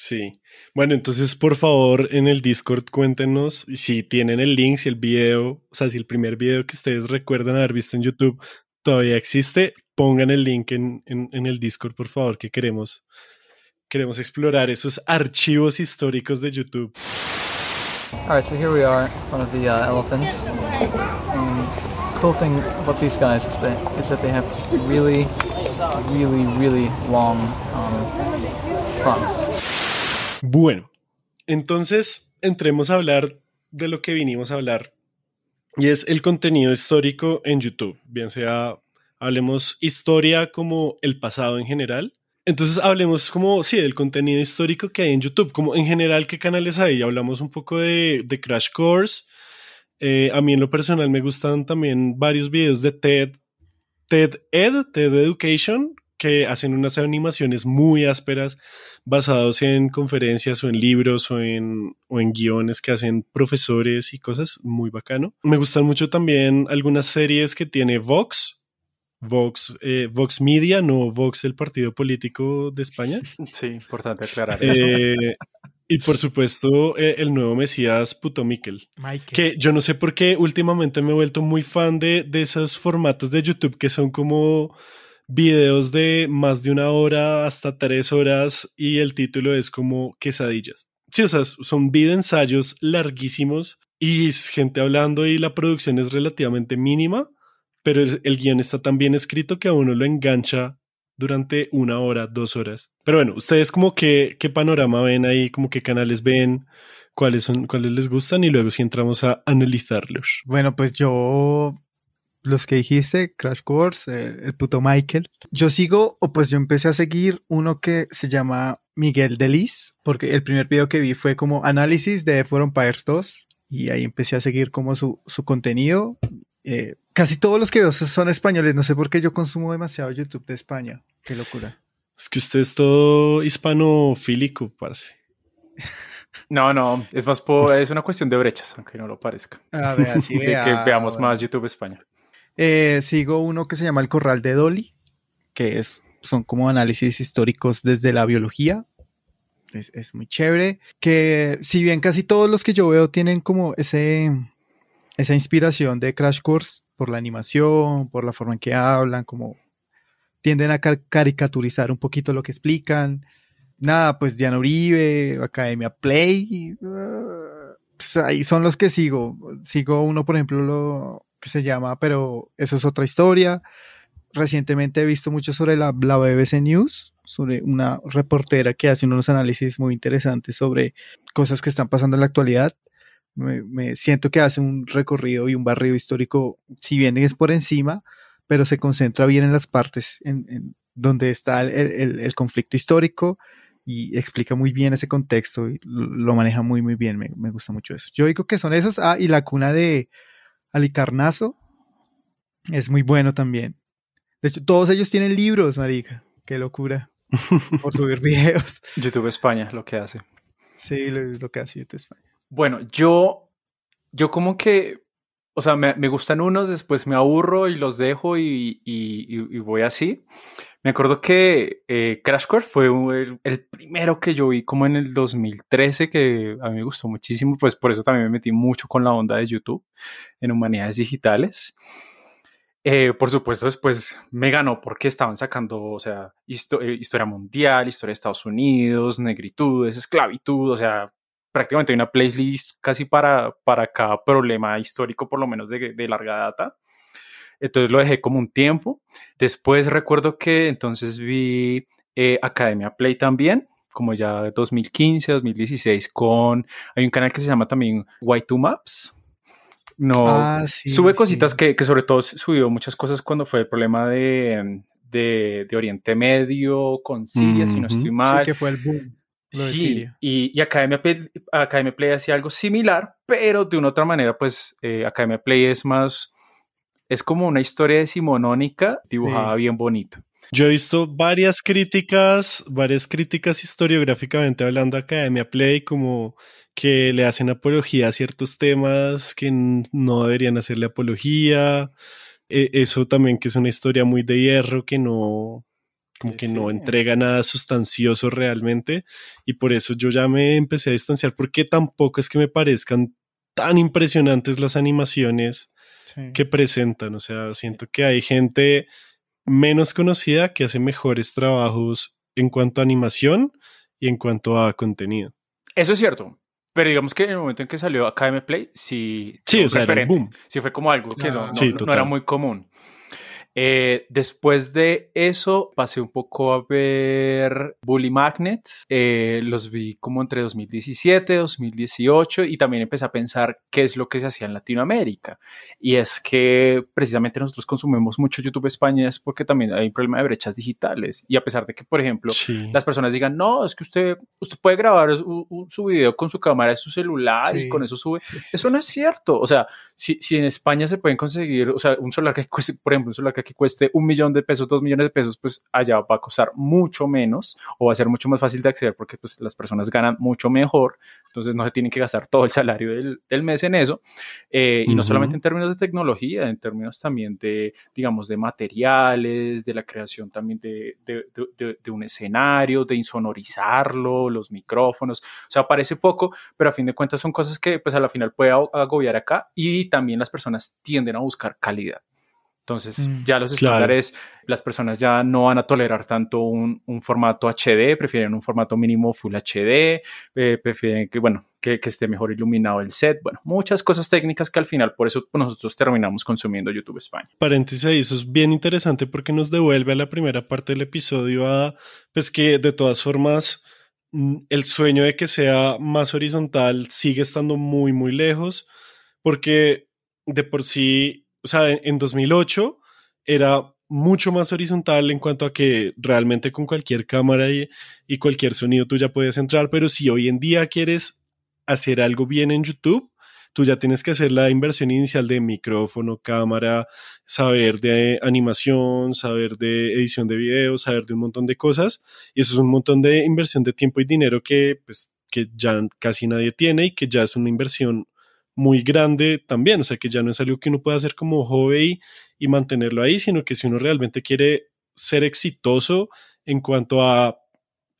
Sí. Bueno, entonces por favor en el Discord cuéntenos si tienen el link, si el video, o sea, si el primer video que ustedes recuerdan haber visto en YouTube todavía existe, pongan el link en, el Discord, por favor, que queremos, queremos explorar esos archivos históricos de YouTube. All right, so here we are, one of the uh, elephants. Um cool thing about these guys is that, that they have really, really, really long um, trunks. Bueno, entonces entremos a hablar de lo que vinimos a hablar y es el contenido histórico en YouTube, bien sea hablemos historia como el pasado en general. Entonces hablemos como, sí, del contenido histórico que hay en YouTube, como en general qué canales hay. Hablamos un poco de, Crash Course. Eh, a mí en lo personal me gustan también varios videos de TED, TED Ed, TED Education, que hacen unas animaciones muy ásperas basadas en conferencias o en libros o en, o en guiones que hacen profesores y cosas muy bacano. Me gustan mucho también algunas series que tiene Vox, Vox, eh, Media, no Vox, el partido político de España. Sí, importante aclarar. Eh, y por supuesto, eh, el nuevo Mesías Puto Miquel. Michael. Que yo no sé por qué últimamente me he vuelto muy fan de, de esos formatos de YouTube que son como videos de más de una hora hasta tres horas y el título es como quesadillas. Sí, o sea, son video ensayos larguísimos y gente hablando y la producción es relativamente mínima, pero el, guión está tan bien escrito que a uno lo engancha durante una hora, dos horas. Pero bueno, ustedes como que, qué panorama ven ahí, como qué canales ven, cuáles son, cuáles les gustan y luego si entramos a analizarlos. Bueno, pues yo los que dijiste, Crash Course, eh, el puto Michael. Yo sigo, o pues yo empecé a seguir uno que se llama Miguel Delis, porque el primer video que vi fue como análisis de Forum Empires 2 y ahí empecé a seguir como su, contenido. Eh, casi todos los que veo son españoles, no sé por qué yo consumo demasiado YouTube de España, qué locura. Es que usted es todo hispanofílico, parece. No, no, es más por, es una cuestión de brechas, aunque no lo parezca. así de que veamos más YouTube España. Eh, sigo uno que se llama El Corral de Dolly, que es, son como análisis históricos desde la biología. Es, muy chévere. Que si bien casi todos los que yo veo tienen como ese, esa inspiración de Crash Course por la animación, por la forma en que hablan, como tienden a caricaturizar un poquito lo que explican. Nada, pues Diana Uribe, Academia Play. Ah, pues, ahí son los que sigo. Sigo uno, por ejemplo, lo, que se llama, pero eso es otra historia. Recientemente he visto mucho sobre la, BBC News, sobre una reportera que hace unos análisis muy interesantes sobre cosas que están pasando en la actualidad. Me, siento que hace un recorrido y un barrio histórico, si bien es por encima, pero se concentra bien en las partes en, donde está el, conflicto histórico y explica muy bien ese contexto y lo maneja muy, muy bien. Me, me gusta mucho eso. Yo digo que son esos. Ah, y la cuna de carnazo, es muy bueno también. De hecho, todos ellos tienen libros, marica. Qué locura. Por subir videos. YouTube España, lo que hace. Sí, lo, lo que hace YouTube España. Bueno, yo, yo como que o sea, me, gustan unos, después me aburro y los dejo y, voy así. Me acuerdo que eh, Crash Course fue el, primero que yo vi como en el 2013, que a mí me gustó muchísimo, pues por eso también me metí mucho con la onda de YouTube en humanidades digitales. Eh, por supuesto, después me ganó porque estaban sacando, o sea, eh, historia mundial, historia de Estados Unidos, negritudes, esclavitud, o sea, prácticamente hay una playlist casi para, para cada problema histórico, por lo menos de, larga data. Entonces lo dejé como un tiempo. Después recuerdo que entonces vi eh, Academia Play también, como ya 2015, 2016, con... Hay un canal que se llama también Y2 Maps. No, ah, sube cositas que, que, sobre todo subió muchas cosas cuando fue el problema de, de, Oriente Medio, con Siria, si no estoy mal. Sí, que fue el boom sí, Y, Academia, Play hacía algo similar, pero de una otra manera, pues eh, Academia Play es más, es como una historia decimonónica dibujada bien bonito. Yo he visto varias críticas, varias críticas historiográficamente hablando a Academia Play, como que le hacen apología a ciertos temas que no deberían hacerle apología. E, eso también que es una historia muy de hierro que no, como que no entrega nada sustancioso realmente y por eso yo ya me empecé a distanciar porque tampoco es que me parezcan tan impresionantes las animaciones que presentan, o sea, siento que hay gente menos conocida que hace mejores trabajos en cuanto a animación y en cuanto a contenido. Eso es cierto, pero digamos que en el momento en que salió Academy Play, sí, sí, o sea, sí fue como algo que no era muy común. Eh, después de eso pasé un poco a ver Bully Magnet, eh, los vi como entre 2017, 2018 y también empecé a pensar qué es lo que se hacía en Latinoamérica. Y es que precisamente nosotros consumimos mucho YouTube España es porque también hay un problema de brechas digitales. Y a pesar de que, por ejemplo, las personas digan, no, es que usted, usted puede grabar su, su video con su cámara de su celular y con eso sube. eso no es cierto. O sea, si, si en España se pueden conseguir, o sea, un celular que, por ejemplo, un celular que que cueste un millón de pesos, dos millones de pesos, pues allá va a costar mucho menos o va a ser mucho más fácil de acceder porque pues, las personas ganan mucho mejor, entonces no se tienen que gastar todo el salario del, mes en eso. Eh, y no solamente en términos de tecnología, en términos también de, digamos, de materiales, de la creación también de, un escenario, de insonorizarlo, los micrófonos, o sea, parece poco, pero a fin de cuentas son cosas que pues a la final puede agobiar acá y también las personas tienden a buscar calidad. Entonces, mm, ya los estándares, las personas ya no van a tolerar tanto un, un, formato HD, prefieren un formato mínimo Full HD, eh, prefieren que, bueno, que, esté mejor iluminado el set, bueno, muchas cosas técnicas que al final, por eso nosotros terminamos consumiendo YouTube España. Paréntesis ahí, eso es bien interesante porque nos devuelve a la primera parte del episodio a, pues que de todas formas, mm, el sueño de que sea más horizontal sigue estando muy, muy lejos, porque de por sí o sea, en, 2008 era mucho más horizontal en cuanto a que realmente con cualquier cámara y, cualquier sonido tú ya puedes entrar, pero si hoy en día quieres hacer algo bien en YouTube, tú ya tienes que hacer la inversión inicial de micrófono, cámara, saber de animación, saber de edición de videos, saber de un montón de cosas, y eso es un montón de inversión de tiempo y dinero que pues que ya casi nadie tiene y que ya es una inversión muy grande también, o sea que ya no es algo que uno pueda hacer como hobby y, mantenerlo ahí, sino que si uno realmente quiere ser exitoso en cuanto a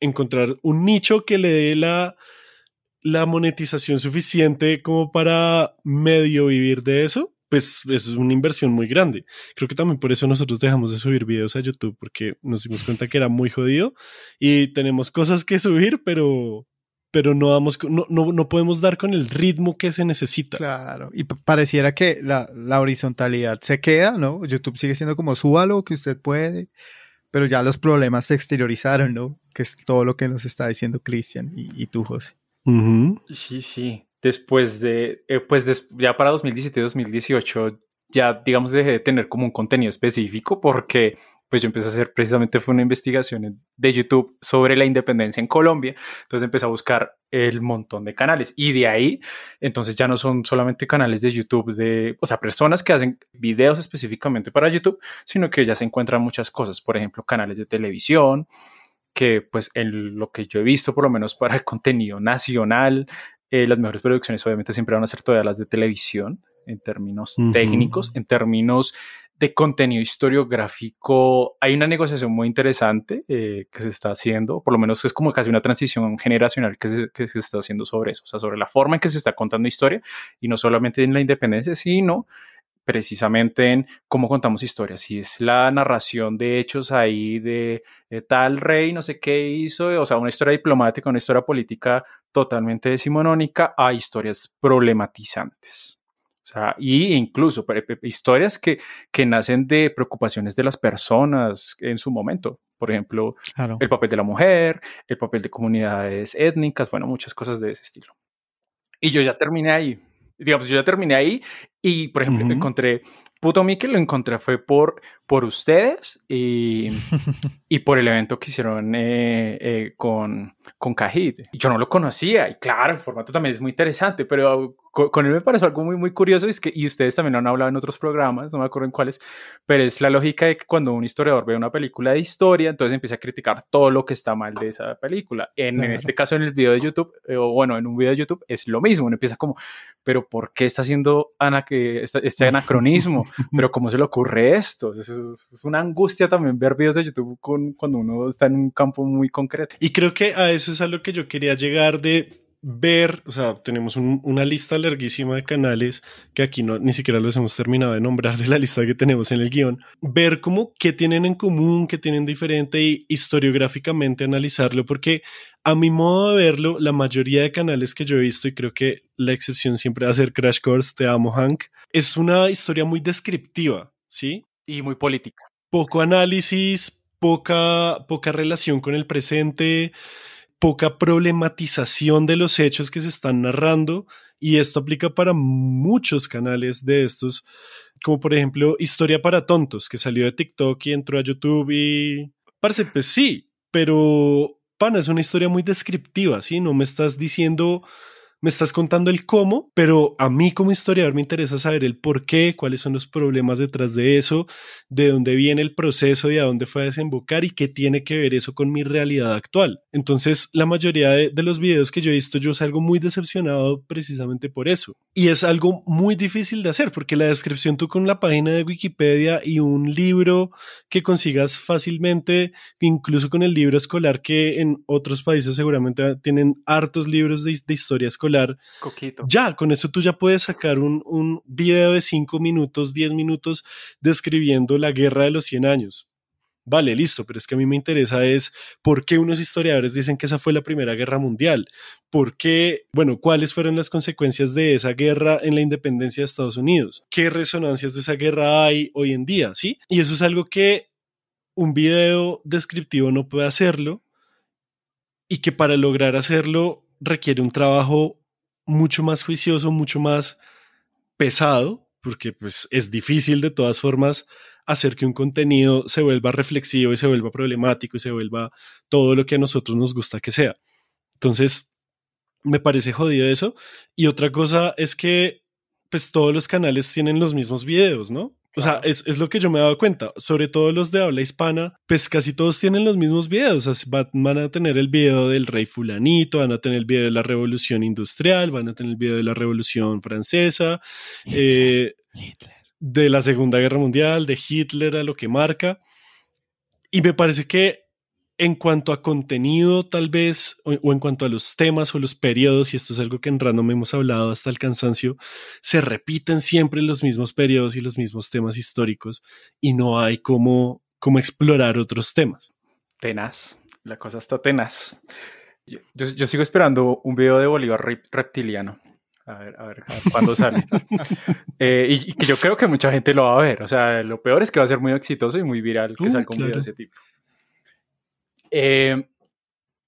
encontrar un nicho que le dé la, la monetización suficiente como para medio vivir de eso, pues eso es una inversión muy grande. Creo que también por eso nosotros dejamos de subir videos a YouTube, porque nos dimos cuenta que era muy jodido y tenemos cosas que subir, pero, pero no, vamos, no, podemos dar con el ritmo que se necesita. Claro, y pareciera que la, la, horizontalidad se queda, ¿no? YouTube sigue siendo como súbalo que usted puede, pero ya los problemas se exteriorizaron, ¿no? Que es todo lo que nos está diciendo Cristian y, tú, José. Sí, sí. Después de, eh, pues ya para 2017, 2018, ya digamos dejé de tener como un contenido específico porque pues yo empecé a hacer precisamente fue una investigación de YouTube sobre la independencia en Colombia. Entonces empecé a buscar el montón de canales y de ahí, entonces ya no son solamente canales de YouTube de, o sea, personas que hacen videos específicamente para YouTube, sino que ya se encuentran muchas cosas, por ejemplo, canales de televisión, que pues en lo que yo he visto, por lo menos para el contenido nacional, eh, las mejores producciones obviamente siempre van a ser todas las de televisión en términos técnicos, en términos de contenido historiográfico hay una negociación muy interesante eh, que se está haciendo, por lo menos es como casi una transición generacional que se, que se, está haciendo sobre eso, o sea, sobre la forma en que se está contando historia y no solamente en la independencia, sino precisamente en cómo contamos historias, si es la narración de hechos ahí de, eh, tal rey, no sé qué hizo, o sea, una historia diplomática, una historia política totalmente decimonónica a historias problematizantes. O sea, y incluso historias que, que nacen de preocupaciones de las personas en su momento. Por ejemplo, el papel de la mujer, el papel de comunidades étnicas, bueno, muchas cosas de ese estilo. Y yo ya terminé ahí. Digamos, yo ya terminé ahí y, por ejemplo, encontré, Puto que lo encontré fue por, por ustedes y, y por el evento que hicieron eh, eh, con, con Cajit. Yo no lo conocía y claro, el formato también es muy interesante, pero con, él me pareció algo muy, muy curioso es que, y ustedes también lo han hablado en otros programas, no me acuerdo en cuáles, pero es la lógica de que cuando un historiador ve una película de historia, entonces empieza a criticar todo lo que está mal de esa película. En, este caso, en el video de YouTube, eh, o bueno, en un video de YouTube es lo mismo, uno empieza como, pero ¿por qué está haciendo Ana que este, este anacronismo, pero ¿cómo se le ocurre esto? Es, una angustia también ver videos de YouTube con, cuando uno está en un campo muy concreto. Y creo que a eso es a lo que yo quería llegar de ver, o sea, tenemos una lista larguísima de canales que aquí no, ni siquiera los hemos terminado de nombrar de la lista que tenemos en el guión, ver cómo qué tienen en común, qué tienen diferente y historiográficamente analizarlo, porque a mi modo de verlo, la mayoría de canales que yo he visto, y creo que la excepción siempre va a ser Crash Course, te amo Hank, es una historia muy descriptiva, ¿sí? Y muy política. Poco análisis, poca, poca relación con el presente poca problematización de los hechos que se están narrando y esto aplica para muchos canales de estos, como por ejemplo Historia para Tontos, que salió de TikTok y entró a YouTube y... Parece, pues sí, pero, pana, es una historia muy descriptiva, ¿sí? No me estás diciendo me estás contando el cómo, pero a mí como historiador me interesa saber el por qué, cuáles son los problemas detrás de eso, de dónde viene el proceso y a dónde fue a desembocar y qué tiene que ver eso con mi realidad actual. Entonces, la mayoría de, los videos que yo he visto, yo salgo muy decepcionado precisamente por eso. Y es algo muy difícil de hacer porque la descripción tú con la página de Wikipedia y un libro que consigas fácilmente, incluso con el libro escolar que en otros países seguramente tienen hartos libros de, de historia escolar, ya con eso tú ya puedes sacar un, un video de 5 minutos, 10 minutos describiendo la guerra de los 100 años. Vale, listo, pero es que a mí me interesa es por qué unos historiadores dicen que esa fue la Primera Guerra Mundial, por qué, bueno, cuáles fueron las consecuencias de esa guerra en la independencia de Estados Unidos, qué resonancias de esa guerra hay hoy en día, ¿sí? Y eso es algo que un video descriptivo no puede hacerlo y que para lograr hacerlo requiere un trabajo mucho más juicioso, mucho más pesado, porque pues es difícil de todas formas hacer que un contenido se vuelva reflexivo y se vuelva problemático y se vuelva todo lo que a nosotros nos gusta que sea. Entonces, me parece jodido eso. Y otra cosa es que pues todos los canales tienen los mismos videos, ¿no? O sea, es, lo que yo me he dado cuenta. Sobre todo los de habla hispana, pues casi todos tienen los mismos videos. O sea, van a tener el video del rey fulanito, van a tener el video de la revolución industrial, van a tener el video de la revolución francesa, eh, de la Segunda Guerra Mundial, de Hitler a lo que marca. Y me parece que en cuanto a contenido, tal vez, o, en cuanto a los temas o los periodos, y esto es algo que en Random hemos hablado hasta el cansancio, se repiten siempre los mismos periodos y los mismos temas históricos, y no hay cómo, cómo explorar otros temas. Tenaz, la cosa está tenaz. Yo, sigo esperando un video de Bolívar reptiliano. A ver, a ver, cuándo sale. Eh, y, que yo creo que mucha gente lo va a ver. O sea, lo peor es que va a ser muy exitoso y muy viral que uh, salga un video de ese tipo. Eh,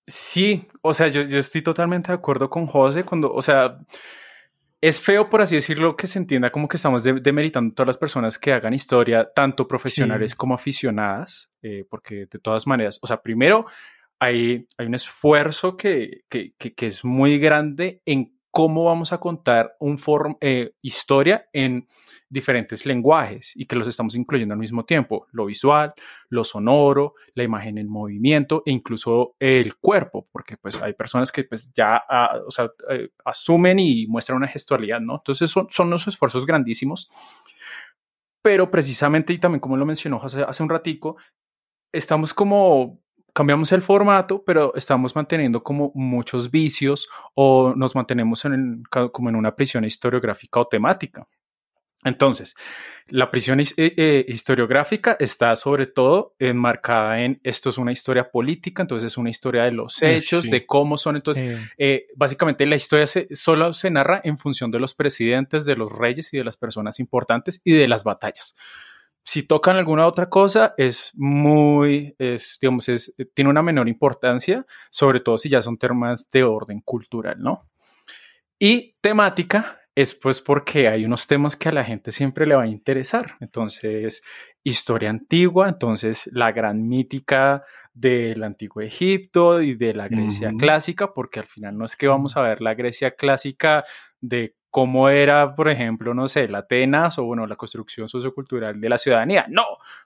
sí, o sea, yo, estoy totalmente de acuerdo con José cuando, o sea, es feo, por así decirlo, que se entienda como que estamos demeritando demeritando todas las personas que hagan historia, tanto profesionales como aficionadas, eh, porque de todas maneras, o sea, primero hay, hay un esfuerzo que, que es muy grande en cómo vamos a contar un eh, historia en diferentes lenguajes y que los estamos incluyendo al mismo tiempo, lo visual, lo sonoro, la imagen en movimiento e incluso el cuerpo, porque pues hay personas que pues ya ah, eh, asumen y muestran una gestualidad, ¿no? Entonces son, son unos esfuerzos grandísimos, pero precisamente y también como lo mencionó hace, hace un ratico, estamos como cambiamos el formato, pero estamos manteniendo como muchos vicios o nos mantenemos en, como en una prisión historiográfica o temática. Entonces, la prisión eh, eh, historiográfica está sobre todo enmarcada en esto es una historia política, entonces es una historia de los eh, hechos, de cómo son. Entonces, básicamente la historia solo se narra en función de los presidentes, de los reyes y de las personas importantes y de las batallas si tocan alguna otra cosa, es muy, digamos, es, eh, tiene una menor importancia, sobre todo si ya son temas de orden cultural, ¿no? Y temática es pues porque hay unos temas que a la gente siempre le va a interesar. Entonces, historia antigua, entonces la gran mítica del antiguo Egipto y de la Grecia clásica, porque al final no es que vamos a ver la Grecia clásica de cómo era, por ejemplo, no sé, la Atenas o bueno, la construcción sociocultural de la ciudadanía. No,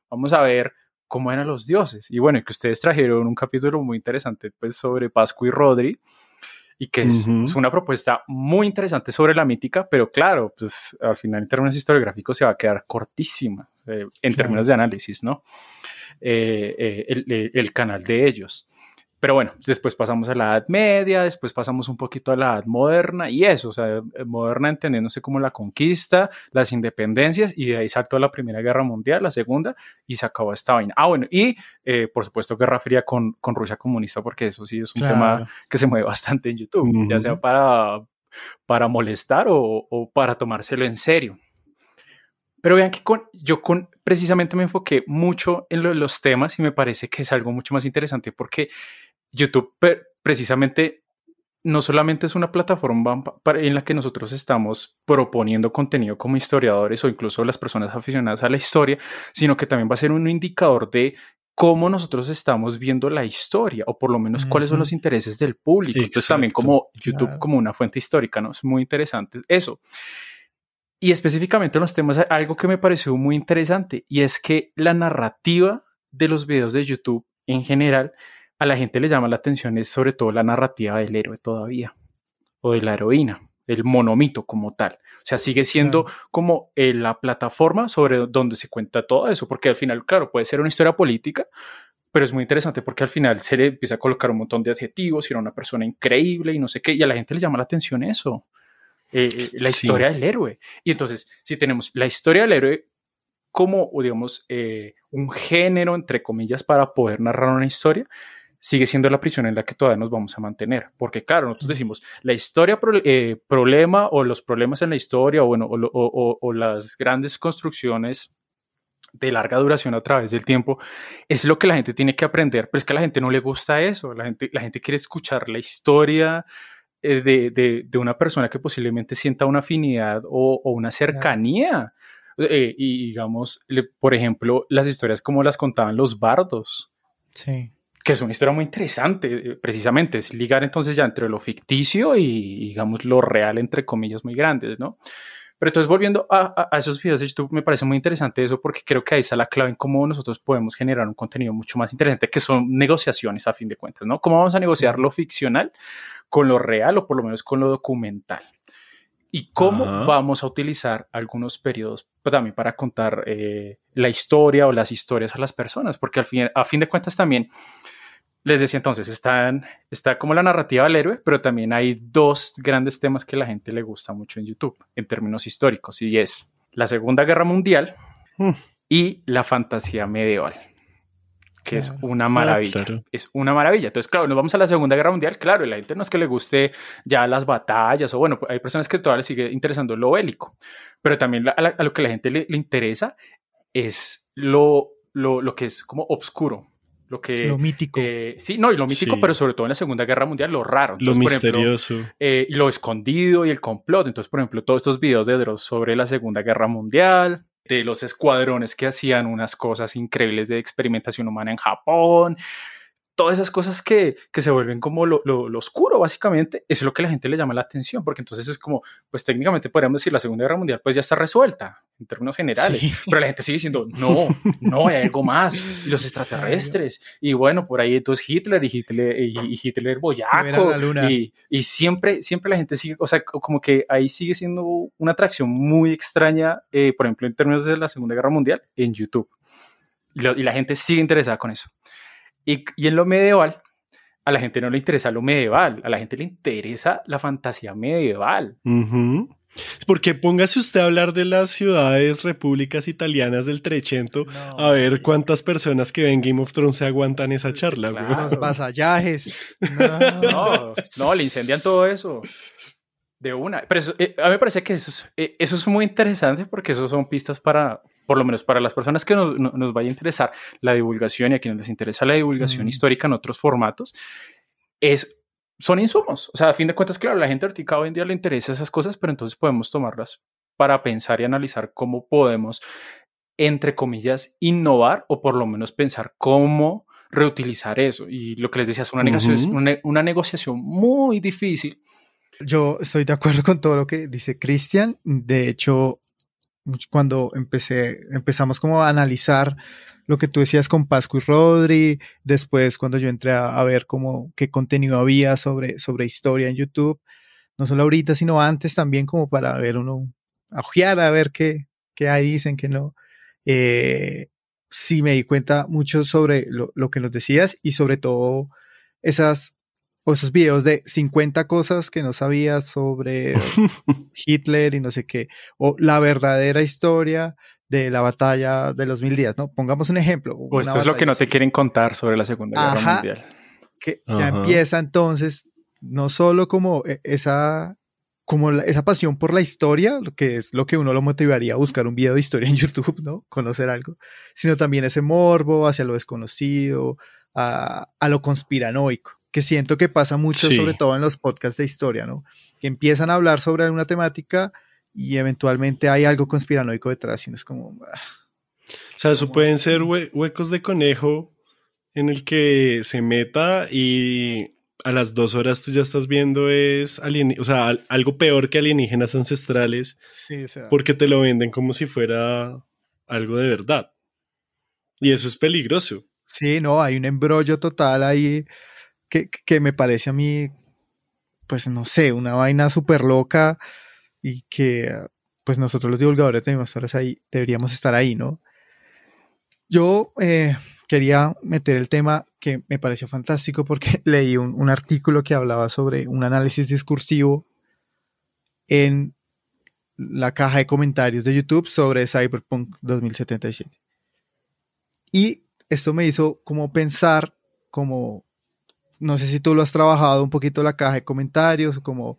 vamos a ver cómo eran los dioses. Y bueno, que ustedes trajeron un capítulo muy interesante pues, sobre Pascu y Rodri, y que es, una propuesta muy interesante sobre la mítica, pero claro, pues al final en términos historiográficos se va a quedar cortísima eh, en términos de análisis, ¿no? Eh, eh, el, el, canal de ellos. Pero bueno, después pasamos a la Edad Media, después pasamos un poquito a la Edad Moderna y eso, o sea, eh, moderna entendiéndose como la conquista, las independencias y de ahí saltó la Primera Guerra Mundial, la Segunda y se acabó esta vaina. Ah, bueno, y eh, por supuesto Guerra Fría con, Rusia comunista, porque eso sí es un tema que se mueve bastante en YouTube, ya sea para, para molestar o, para tomárselo en serio. Pero vean que yo con, precisamente me enfoqué mucho en los temas y me parece que es algo mucho más interesante porque YouTube precisamente no solamente es una plataforma en la que nosotros estamos proponiendo contenido como historiadores o incluso las personas aficionadas a la historia, sino que también va a ser un indicador de cómo nosotros estamos viendo la historia o por lo menos cuáles son los intereses del público. Entonces también como YouTube como una fuente histórica, ¿no? Es muy interesante eso. Y específicamente en los temas, algo que me pareció muy interesante y es que la narrativa de los videos de YouTube en general a la gente le llama la atención es sobre todo la narrativa del héroe todavía, o de la heroína, el monomito como tal. O sea, sigue siendo como eh, la plataforma sobre donde se cuenta todo eso, porque al final, claro, puede ser una historia política, pero es muy interesante porque al final se le empieza a colocar un montón de adjetivos y era una persona increíble y no sé qué, y a la gente le llama la atención eso. Eh, eh, la historia del héroe. Y entonces, si tenemos la historia del héroe como, digamos, un género, entre comillas, para poder narrar una historia, sigue siendo la prisión en la que todavía nos vamos a mantener. Porque claro, nosotros decimos, la historia eh, problema o los problemas en la historia o, bueno, o, las grandes construcciones de larga duración a través del tiempo, es lo que la gente tiene que aprender, pero es que a la gente no le gusta eso, la gente, la gente quiere escuchar la historia eh, de, de, una persona que posiblemente sienta una afinidad o, una cercanía. Eh, y digamos, por ejemplo, las historias como las contaban los bardos. Sí que es una historia muy interesante, eh, precisamente, es ligar entonces ya entre lo ficticio y, digamos, lo real, entre comillas, muy grandes, ¿no? Pero entonces, volviendo a, esos videos de YouTube, me parece muy interesante eso porque creo que ahí está la clave en cómo nosotros podemos generar un contenido mucho más interesante, que son negociaciones a fin de cuentas, ¿no? ¿Cómo vamos a negociar lo ficcional con lo real o por lo menos con lo documental? y cómo vamos a utilizar algunos periodos pues, también para contar eh, la historia o las historias a las personas, porque al fin, a fin de cuentas también les decía entonces, están, está como la narrativa del héroe, pero también hay dos grandes temas que la gente le gusta mucho en YouTube en términos históricos, y es la Segunda Guerra Mundial mm. y la fantasía medieval, que es una ah, maravilla. Es una maravilla. Entonces, claro, nos vamos a la Segunda Guerra Mundial, claro, y la gente no es que le guste ya las batallas, o bueno, hay personas que todavía les sigue interesando lo bélico, pero también a, lo que la gente le, interesa es lo, lo, lo que es como obscuro lo, que, mítico. Eh, sí, no, y lo mítico, pero sobre todo en la Segunda Guerra Mundial, lo raro. lo misterioso. Eh, lo escondido y el complot. Entonces, por ejemplo, todos estos videos de Dross sobre la Segunda Guerra Mundial, de los escuadrones que hacían unas cosas increíbles de experimentación humana en Japón, todas esas cosas que, que se vuelven como lo, lo, oscuro, básicamente, es lo que a la gente le llama la atención, porque entonces es como, pues técnicamente podríamos decir la Segunda Guerra Mundial, pues ya está resuelta en términos generales, pero la gente sigue diciendo, no, no, hay algo más, los extraterrestres, y bueno, por ahí entonces Hitler y Hitler, y, Hitler Boyaco, y, y, siempre, siempre la gente sigue, o sea, como que ahí sigue siendo una atracción muy extraña, eh, por ejemplo, en términos de la Segunda Guerra Mundial, en YouTube. y la gente sigue interesada con eso. Y, en lo medieval, a la gente no le interesa lo medieval, a la gente le interesa la fantasía medieval. Porque póngase usted a hablar de las ciudades repúblicas italianas del Trecento, a ver cuántas personas que ven Game of Thrones se aguantan esa charla. Claro. Los vasallajes. No. no. le incendian todo eso. De una. Pero eh, a mí me parece que eso eh, eso es muy interesante porque eso son pistas para, por lo menos para las personas que nos vaya a interesar la divulgación y a quienes les interesa la divulgación mm. histórica en otros formatos, es, son insumos. O sea, a fin de cuentas, claro, la gente artística hoy en día le interesa esas cosas, pero entonces podemos tomarlas para pensar y analizar cómo podemos, entre comillas, innovar o por lo menos pensar cómo reutilizar eso. Y lo que les decía es una, negociación, una negociación muy difícil. Yo estoy de acuerdo con todo lo que dice Cristian. De hecho, cuando empecé, empezamos como a analizar lo que tú decías con Pascu y Rodri, después cuando yo entré a, ver como qué contenido había sobre, sobre historia en YouTube, no solo ahorita, sino antes también como para ver uno, a ojear, a ver qué, qué hay, dicen que no. Eh, sí me di cuenta mucho sobre lo, lo, que nos decías y sobre todo esas o esos videos de 50 cosas que no sabías sobre Hitler y no sé qué, o la verdadera historia de la batalla de los mil días, ¿no? Pongamos un ejemplo. O esto es lo que no te quieren contar sobre la Segunda Guerra Mundial. Que ya empieza entonces, no solo como e, esa, como esa pasión por la historia, que es lo que uno lo motivaría a buscar un video de historia en YouTube, ¿no? Conocer algo, sino también ese morbo hacia lo desconocido, a lo conspiranoico que siento que pasa mucho, sobre todo en los podcasts de historia, ¿no? Que empiezan a hablar sobre alguna temática y eventualmente hay algo conspiranoico detrás y es como... Ah, o sea, eso pueden ser huecos de conejo en el que se meta y a las dos horas tú ya estás viendo es algo peor que alienígenas ancestrales, porque te lo venden como si fuera algo de verdad. Y eso es peligroso. Sí, no, hay un embrollo total ahí que, me parece a mí, pues no sé, una vaina súper loca y que pues nosotros los divulgadores de horas ahí deberíamos estar ahí, ¿no? Yo eh, quería meter el tema que me pareció fantástico porque leí un, un artículo que hablaba sobre un análisis discursivo en la caja de comentarios de YouTube sobre Cyberpunk 2077. Y esto me hizo como pensar como no sé si tú lo has trabajado un poquito la caja de comentarios, como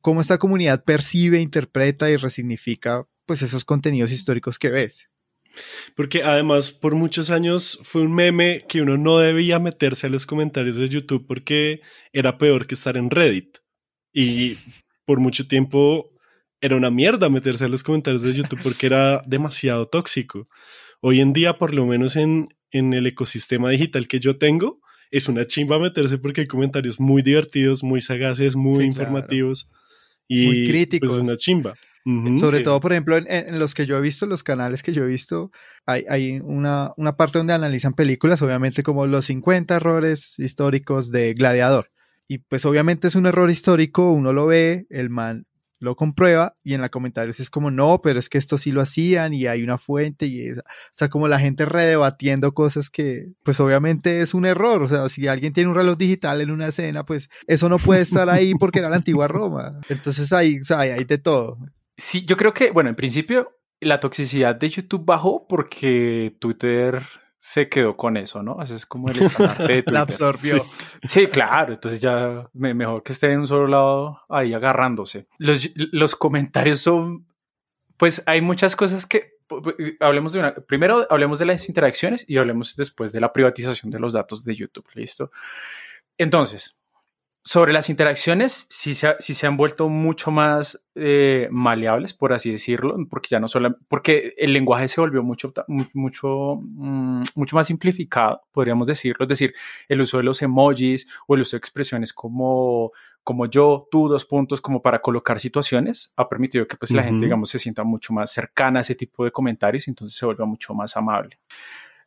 cómo esta comunidad percibe, interpreta y resignifica pues esos contenidos históricos que ves. Porque además por muchos años fue un meme que uno no debía meterse a los comentarios de YouTube porque era peor que estar en Reddit. Y por mucho tiempo era una mierda meterse a los comentarios de YouTube porque era demasiado tóxico. Hoy en día, por lo menos en el ecosistema digital que yo tengo, es una chimba meterse porque hay comentarios muy divertidos, muy sagaces, muy informativos y muy pues, críticos. es una chimba. Sobre todo, por ejemplo, en, los que yo he visto, los canales que yo he visto, hay, hay una, una, parte donde analizan películas, obviamente como los 50 errores históricos de Gladiador. Y pues obviamente es un error histórico, uno lo ve, el man lo comprueba y en la comentarios es como, no, pero es que esto sí lo hacían y hay una fuente y es, o sea, como la gente redebatiendo cosas que pues obviamente es un error, o sea, si alguien tiene un reloj digital en una escena, pues eso no puede estar ahí porque era la antigua Roma. Entonces ahí, o sea, ahí hay de todo. Sí, yo creo que, bueno, en principio la toxicidad de YouTube bajó porque Twitter se quedó con eso, ¿no? es como el La absorbió. Sí, claro, entonces ya mejor que esté en un solo lado ahí agarrándose. Los, los comentarios son, pues hay muchas cosas que, hablemos de una, primero hablemos de las interacciones y hablemos después de la privatización de los datos de YouTube, ¿listo? Entonces, sobre las interacciones, sí se, se han vuelto mucho más eh, maleables, por así decirlo, porque ya no solo, porque el lenguaje se volvió mucho, mucho, mm, mucho más simplificado, podríamos decirlo, es decir, el uso de los emojis o el uso de expresiones como, como yo, tú, dos puntos, como para colocar situaciones, ha permitido que pues, la gente, digamos, se sienta mucho más cercana a ese tipo de comentarios, y entonces se vuelva mucho más amable.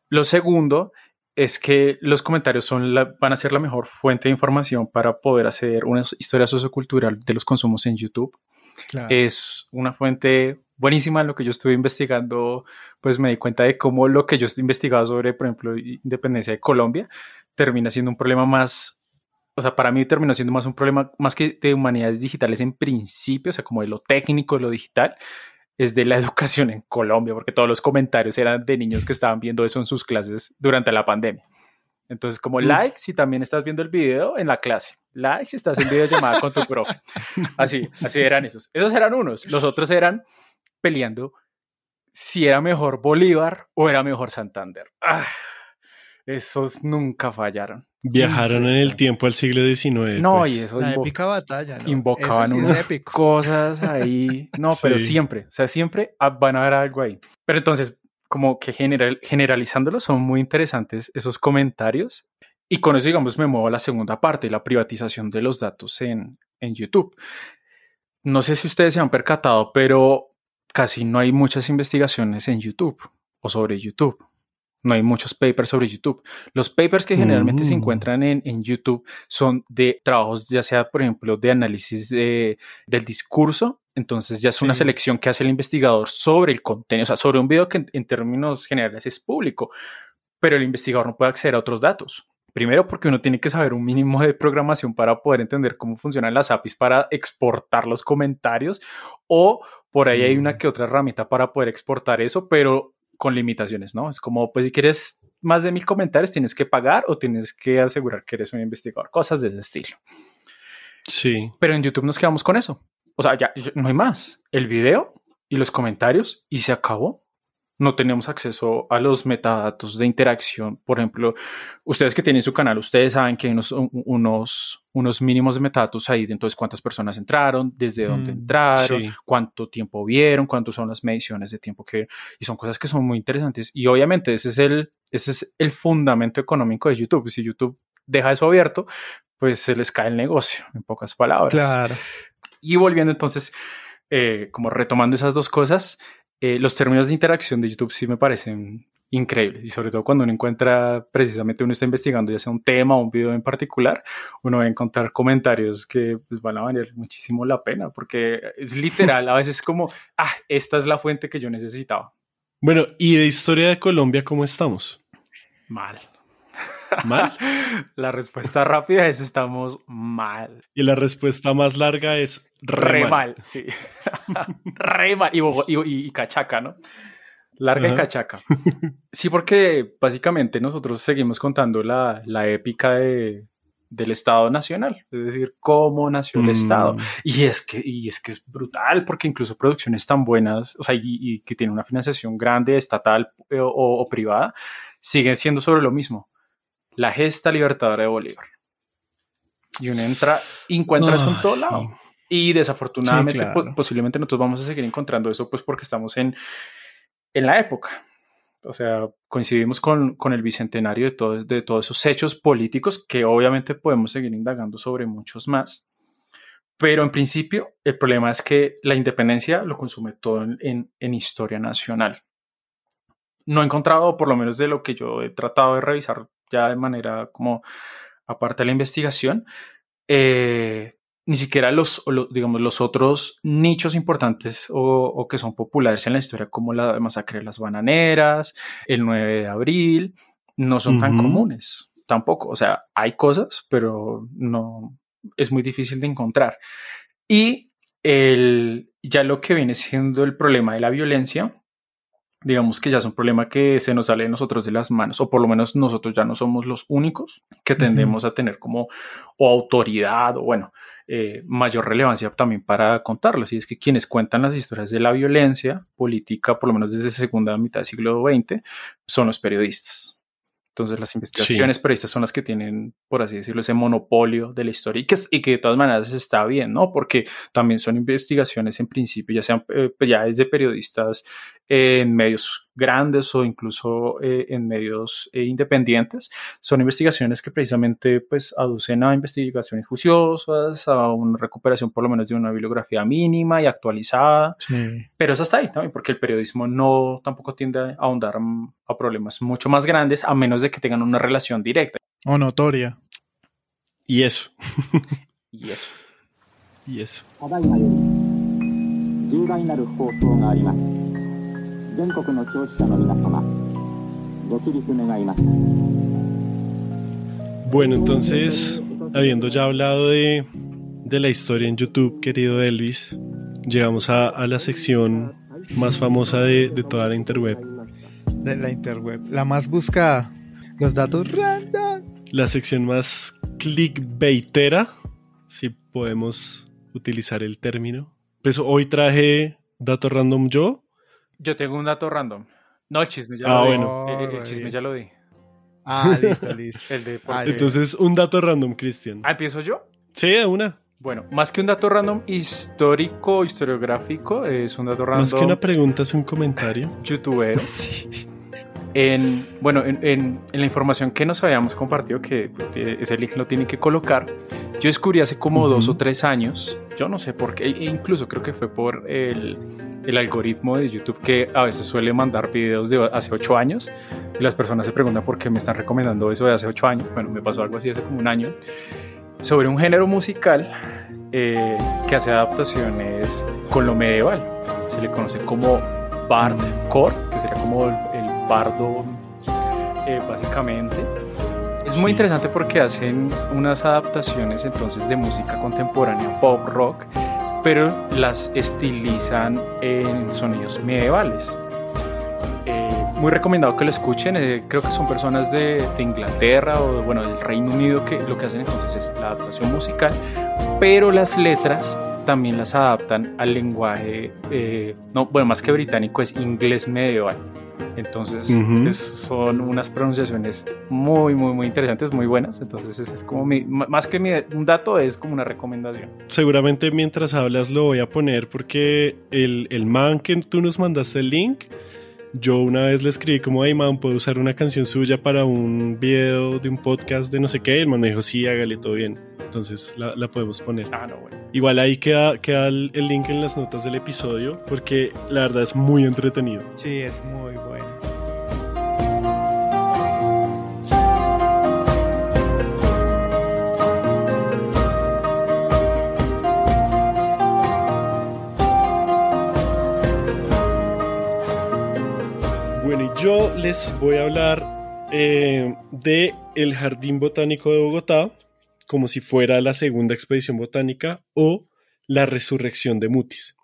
Lo segundo es que los comentarios son van a ser la mejor fuente de información para poder hacer una historia sociocultural de los consumos en YouTube. Es una fuente buenísima lo que yo estuve investigando, pues me di cuenta de cómo lo que yo investigado sobre, por ejemplo, independencia de Colombia, termina siendo un problema más, o sea, para mí termina siendo más un problema más que de humanidades digitales en principio, o sea, como de lo técnico, de lo digital, es de la educación en Colombia, porque todos los comentarios eran de niños que estaban viendo eso en sus clases durante la pandemia. Entonces, como like si también estás viendo el video en la clase, like si estás en videollamada con tu profe. Así, así eran esos. Esos eran unos. Los otros eran peleando si era mejor Bolívar o era mejor Santander. Ah, esos nunca fallaron. Viajaron en el tiempo al siglo XIX. No, pues. y eso. épica batalla. Invocaban unas cosas ahí. No, pero siempre. O sea, siempre van a haber algo ahí. Pero entonces, como que general, generalizándolo, son muy interesantes esos comentarios. Y con eso, digamos, me muevo a la segunda parte, la privatización de los datos en, en YouTube. No sé si ustedes se han percatado, pero casi no hay muchas investigaciones en YouTube o sobre YouTube. No hay muchos papers sobre YouTube. Los papers que generalmente se mm. encuentran en, YouTube son de trabajos, ya sea, por ejemplo, de análisis del discurso. Entonces ya es una selección que hace el investigador sobre el contenido, o sea, sobre un video que en, en términos generales es público, pero el investigador no puede acceder a otros datos. Primero porque uno tiene que saber un mínimo de programación para poder entender cómo funcionan las APIs para exportar los comentarios o por ahí hay una mm. que otra herramienta para poder exportar eso, pero con limitaciones, ¿no? Es como, pues si quieres más de mil comentarios, tienes que pagar o tienes que asegurar que eres un investigador, cosas de ese estilo. Sí. Pero en YouTube nos quedamos con eso. O sea, ya no hay más. El video y los comentarios y se acabó no tenemos acceso a los metadatos de interacción. Por ejemplo, ustedes que tienen su canal, ustedes saben que hay unos, unos, mínimos de metadatos ahí, entonces cuántas personas entraron, desde dónde mm, entraron, cuánto tiempo vieron, cuántas son las mediciones de tiempo que Y son cosas que son muy interesantes. Y obviamente ese es el, ese es el fundamento económico de YouTube. Si YouTube deja eso abierto, pues se les cae el negocio, en pocas palabras. Y volviendo entonces, eh, como retomando esas dos cosas, eh, los términos de interacción de YouTube sí me parecen increíbles y sobre todo cuando uno encuentra, precisamente uno está investigando ya sea un tema o un video en particular, uno va a encontrar comentarios que pues, van a valer muchísimo la pena porque es literal, a veces como, ah, esta es la fuente que yo necesitaba. Bueno, ¿y de historia de Colombia cómo estamos? Mal. ¿Mal? la respuesta rápida es estamos mal. Y la respuesta más larga es re, mal. Sí. re mal. Y, y, cachaca, ¿no? Larga y cachaca. Sí, porque básicamente nosotros seguimos contando la, épica del Estado Nacional, es decir, cómo nació el Estado. Mm. Y es, que, y es que es brutal, porque incluso producciones tan buenas, o sea, y, que tienen una financiación grande, estatal eh, o, privada, siguen siendo sobre lo mismo la gesta libertadora de Bolívar. Y uno entra, encuentra eso en ah, todo lado. Y desafortunadamente, posiblemente nosotros vamos a seguir encontrando eso, pues porque estamos en, la época. O sea, coincidimos con, el bicentenario de, todos de todos esos hechos políticos que obviamente podemos seguir indagando sobre muchos más. Pero en principio, el problema es que la independencia lo consume todo en, en historia nacional. No he encontrado, por lo menos de lo que yo he tratado de revisar ya de manera como aparte de la investigación, eh, ni siquiera los, digamos, los otros nichos importantes o, que son populares en la historia, como la masacre de las bananeras, el 9 de abril, no son tan comunes tampoco. O sea, hay cosas, pero no es muy difícil de encontrar. Y el, ya lo que viene siendo el problema de la violencia digamos que ya es un problema que se nos sale de nosotros de las manos, o por lo menos nosotros ya no somos los únicos que tendemos a tener como autoridad o bueno, eh, mayor relevancia también para contarlo, Y es que quienes cuentan las historias de la violencia política, por lo menos desde la segunda mitad del siglo XX, son los periodistas. Entonces las investigaciones periodistas son las que tienen, por así decirlo, ese monopolio de la historia y que, de todas maneras está bien, ¿no? Porque también son investigaciones en principio, ya sean eh, ya es de periodistas en medios grandes o incluso eh, en medios eh, independientes. Son investigaciones que precisamente pues aducen a investigaciones juiciosas, a una recuperación por lo menos de una bibliografía mínima y actualizada, sí. pero es hasta ahí también porque el periodismo no tampoco tiende a ahondar mm, a problemas mucho más grandes a menos de que tengan una relación directa. O notoria. Y eso. y eso. Y eso. Bueno, entonces, habiendo ya hablado de, la historia en YouTube, querido Elvis, llegamos a, la sección más famosa de, de toda la interweb. De la interweb, la más buscada. Los datos random. La sección más clickbaitera, si podemos utilizar el término. Pues hoy traje datos random yo, yo tengo un dato random. No, el chisme ya ah, lo di. Eh, el, oh, chisme ya lo di. Ah, listo, listo. el de ah, Entonces, un dato random, Cristian. ¿Ah, empiezo yo? Sí, una. Bueno, más que un dato random histórico, historiográfico, es un dato random. Más que una pregunta, es un comentario. Youtuber. sí. En, bueno, en, en, la información que nos habíamos compartido, que pues, eh, ese link lo tienen que colocar, yo descubrí hace como dos o tres años, yo no sé por qué, e incluso creo que fue por el, el, algoritmo de YouTube que a veces suele mandar videos de hace ocho años y las personas se preguntan por qué me están recomendando eso de hace ocho años. Bueno, me pasó algo así hace como un año, sobre un género musical eh, que hace adaptaciones con lo medieval. Se le conoce como Bardcore, que sería como bardo, eh, básicamente. Es muy interesante porque hacen unas adaptaciones entonces de música contemporánea pop rock, pero las estilizan en sonidos medievales. Eh, muy recomendado que lo escuchen. Eh, creo que son personas de, Inglaterra o bueno del Reino Unido que lo que hacen entonces es la adaptación musical, pero las letras también las adaptan al lenguaje, no, bueno, más que británico es inglés medieval. Entonces, son unas pronunciaciones muy, muy, muy interesantes, muy buenas. Entonces, ese es como mi, más que mi, un dato, es como una recomendación. Seguramente mientras hablas lo voy a poner porque el, el man que tú nos mandaste el link, yo una vez le escribí como, hey man, ¿puedo usar una canción suya para un video de un podcast de no sé qué? Y el man me dijo, sí, hágale todo bien. Entonces la, podemos poner. Ah, no, bueno. Igual ahí queda, queda el, el link en las notas del episodio porque la verdad es muy entretenido. Sí, es muy bueno. yo les voy a hablar eh, de el Jardín Botánico de Bogotá, como si fuera la segunda expedición botánica o la resurrección de Mutis.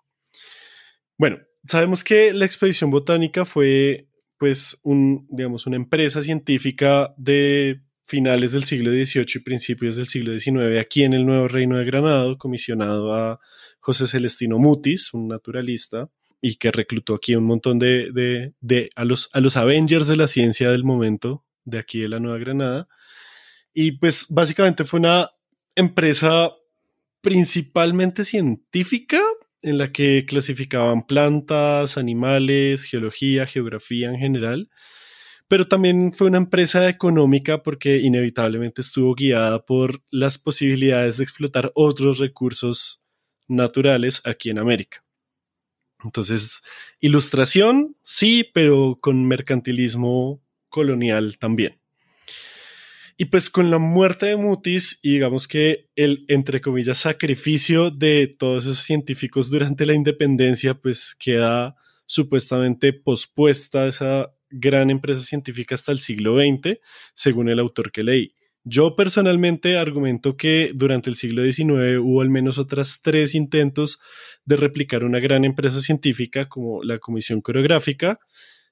Bueno, sabemos que la expedición botánica fue, pues, un, digamos, una empresa científica de finales del siglo XVIII y principios del siglo XIX aquí en el Nuevo Reino de Granado, comisionado a José Celestino Mutis, un naturalista, y que reclutó aquí un montón de, a, los, a los Avengers de la ciencia del momento, de aquí de la Nueva Granada. Y pues básicamente fue una empresa principalmente científica en la que clasificaban plantas, animales, geología, geografía en general, pero también fue una empresa económica porque inevitablemente estuvo guiada por las posibilidades de explotar otros recursos naturales aquí en América. Entonces, ilustración, sí, pero con mercantilismo colonial también. Y pues con la muerte de Mutis y digamos que el, entre comillas, sacrificio de todos esos científicos durante la independencia, pues queda supuestamente pospuesta esa gran empresa científica hasta el siglo XX, según el autor que leí. Yo personalmente argumento que durante el siglo XIX hubo al menos otras tres intentos de replicar una gran empresa científica como la Comisión Coreográfica,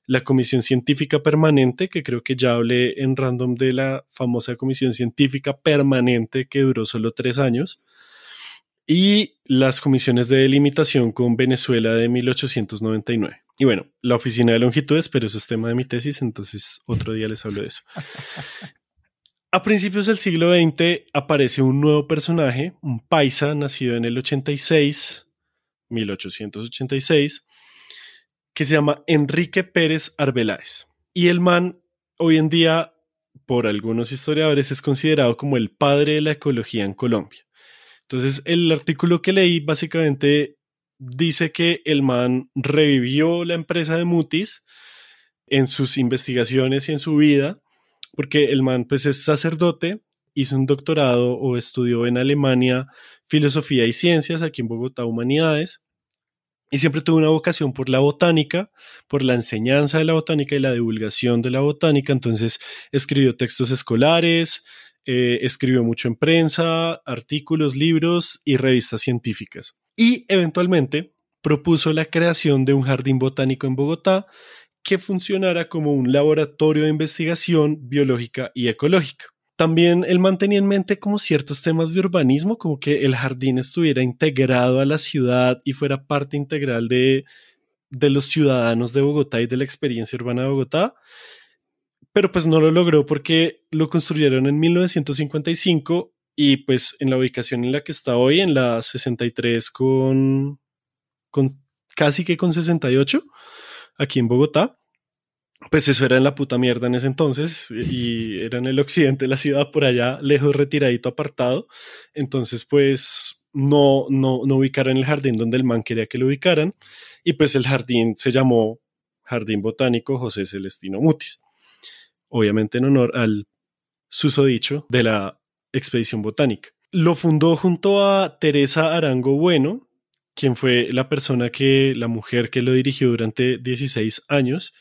la Comisión Científica Permanente, que creo que ya hablé en random de la famosa Comisión Científica Permanente que duró solo tres años, y las comisiones de delimitación con Venezuela de 1899. Y bueno, la oficina de longitudes, pero eso es tema de mi tesis, entonces otro día les hablo de eso. A principios del siglo XX aparece un nuevo personaje, un paisa nacido en el 86, 1886, que se llama Enrique Pérez Arbeláez. Y el man, hoy en día, por algunos historiadores, es considerado como el padre de la ecología en Colombia. Entonces, el artículo que leí básicamente dice que el man revivió la empresa de Mutis en sus investigaciones y en su vida porque el man pues es sacerdote, hizo un doctorado o estudió en Alemania filosofía y ciencias, aquí en Bogotá humanidades, y siempre tuvo una vocación por la botánica, por la enseñanza de la botánica y la divulgación de la botánica, entonces escribió textos escolares, eh, escribió mucho en prensa, artículos, libros y revistas científicas. Y eventualmente propuso la creación de un jardín botánico en Bogotá que funcionara como un laboratorio de investigación biológica y ecológica. También él mantenía en mente como ciertos temas de urbanismo, como que el jardín estuviera integrado a la ciudad y fuera parte integral de, de los ciudadanos de Bogotá y de la experiencia urbana de Bogotá pero pues no lo logró porque lo construyeron en 1955 y pues en la ubicación en la que está hoy, en la 63 con, con casi que con 68, aquí en Bogotá, pues eso era en la puta mierda en ese entonces y era en el occidente de la ciudad, por allá, lejos, retiradito, apartado. Entonces, pues no, no, no ubicaron el jardín donde el man quería que lo ubicaran y pues el jardín se llamó Jardín Botánico José Celestino Mutis, obviamente en honor al susodicho de la expedición botánica. Lo fundó junto a Teresa Arango Bueno, Quién fue la persona que, la mujer que lo dirigió durante 16 años.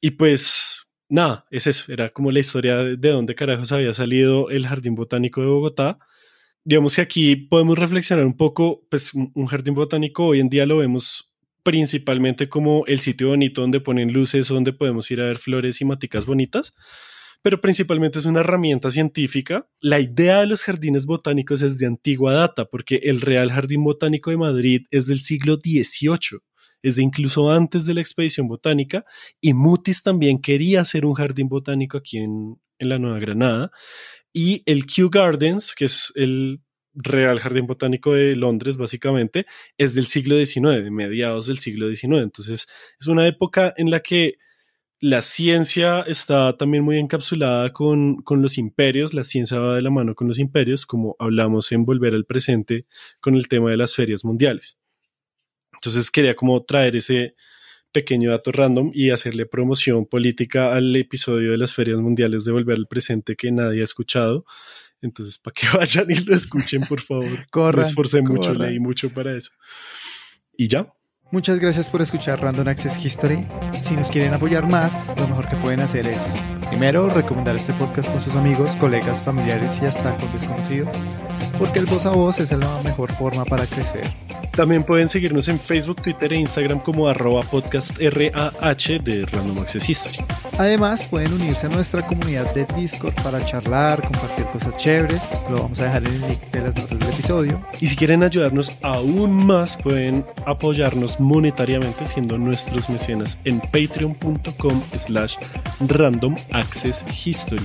Y pues nada, es eso, era como la historia de dónde carajos había salido el Jardín Botánico de Bogotá. Digamos que aquí podemos reflexionar un poco, pues un jardín botánico hoy en día lo vemos principalmente como el sitio bonito donde ponen luces, donde podemos ir a ver flores y maticas bonitas pero principalmente es una herramienta científica. La idea de los jardines botánicos es de antigua data, porque el Real Jardín Botánico de Madrid es del siglo XVIII es de incluso antes de la expedición botánica, y Mutis también quería hacer un jardín botánico aquí en, la Nueva Granada, y el Kew Gardens, que es el Real Jardín Botánico de Londres, básicamente, es del siglo XIX, mediados del siglo XIX. Entonces, es una época en la que la ciencia está también muy encapsulada con, los imperios, la ciencia va de la mano con los imperios, como hablamos en Volver al Presente con el tema de las ferias mundiales. Entonces quería como traer ese pequeño dato random y hacerle promoción política al episodio de las ferias mundiales de Volver al Presente que nadie ha escuchado. Entonces, para que vayan y lo escuchen, por favor. corran, Me esforcé mucho, leí mucho para eso. Y ya, Muchas gracias por escuchar Random Access History. Si nos quieren apoyar más, lo mejor que pueden hacer es, primero, recomendar este podcast con sus amigos, colegas, familiares y hasta con desconocidos, porque el voz a voz es la mejor forma para crecer. También pueden seguirnos en Facebook, Twitter e Instagram como arroba podcast RAH de Random Access History. Además, pueden unirse a nuestra comunidad de Discord para charlar, compartir cosas chéveres. Lo vamos a dejar en el link de las notas del episodio. Y si quieren ayudarnos aún más, pueden apoyarnos monetariamente siendo nuestros mecenas en patreon.com slash random access history.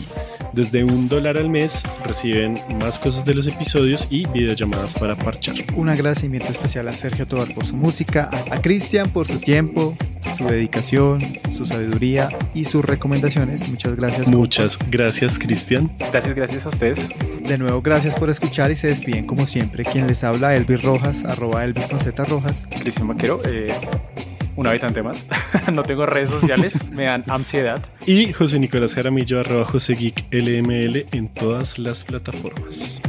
Desde un dólar al mes reciben más cosas de los episodios y videollamadas para parchar. Un agradecimiento especial a Sergio Tobar por su música, a Cristian por su tiempo, su dedicación, su sabiduría y sus recomendaciones. Muchas gracias. Muchas gracias, Cristian. Gracias, gracias a ustedes. De nuevo, gracias por escuchar y se despiden como siempre. Quien les habla, Elvis Rojas, arroba Elvis con Z Rojas. Cristian Maquero eh, vez habitante más. no tengo redes sociales, me dan ansiedad. Y José Nicolás Jaramillo, arroba José LML en todas las plataformas.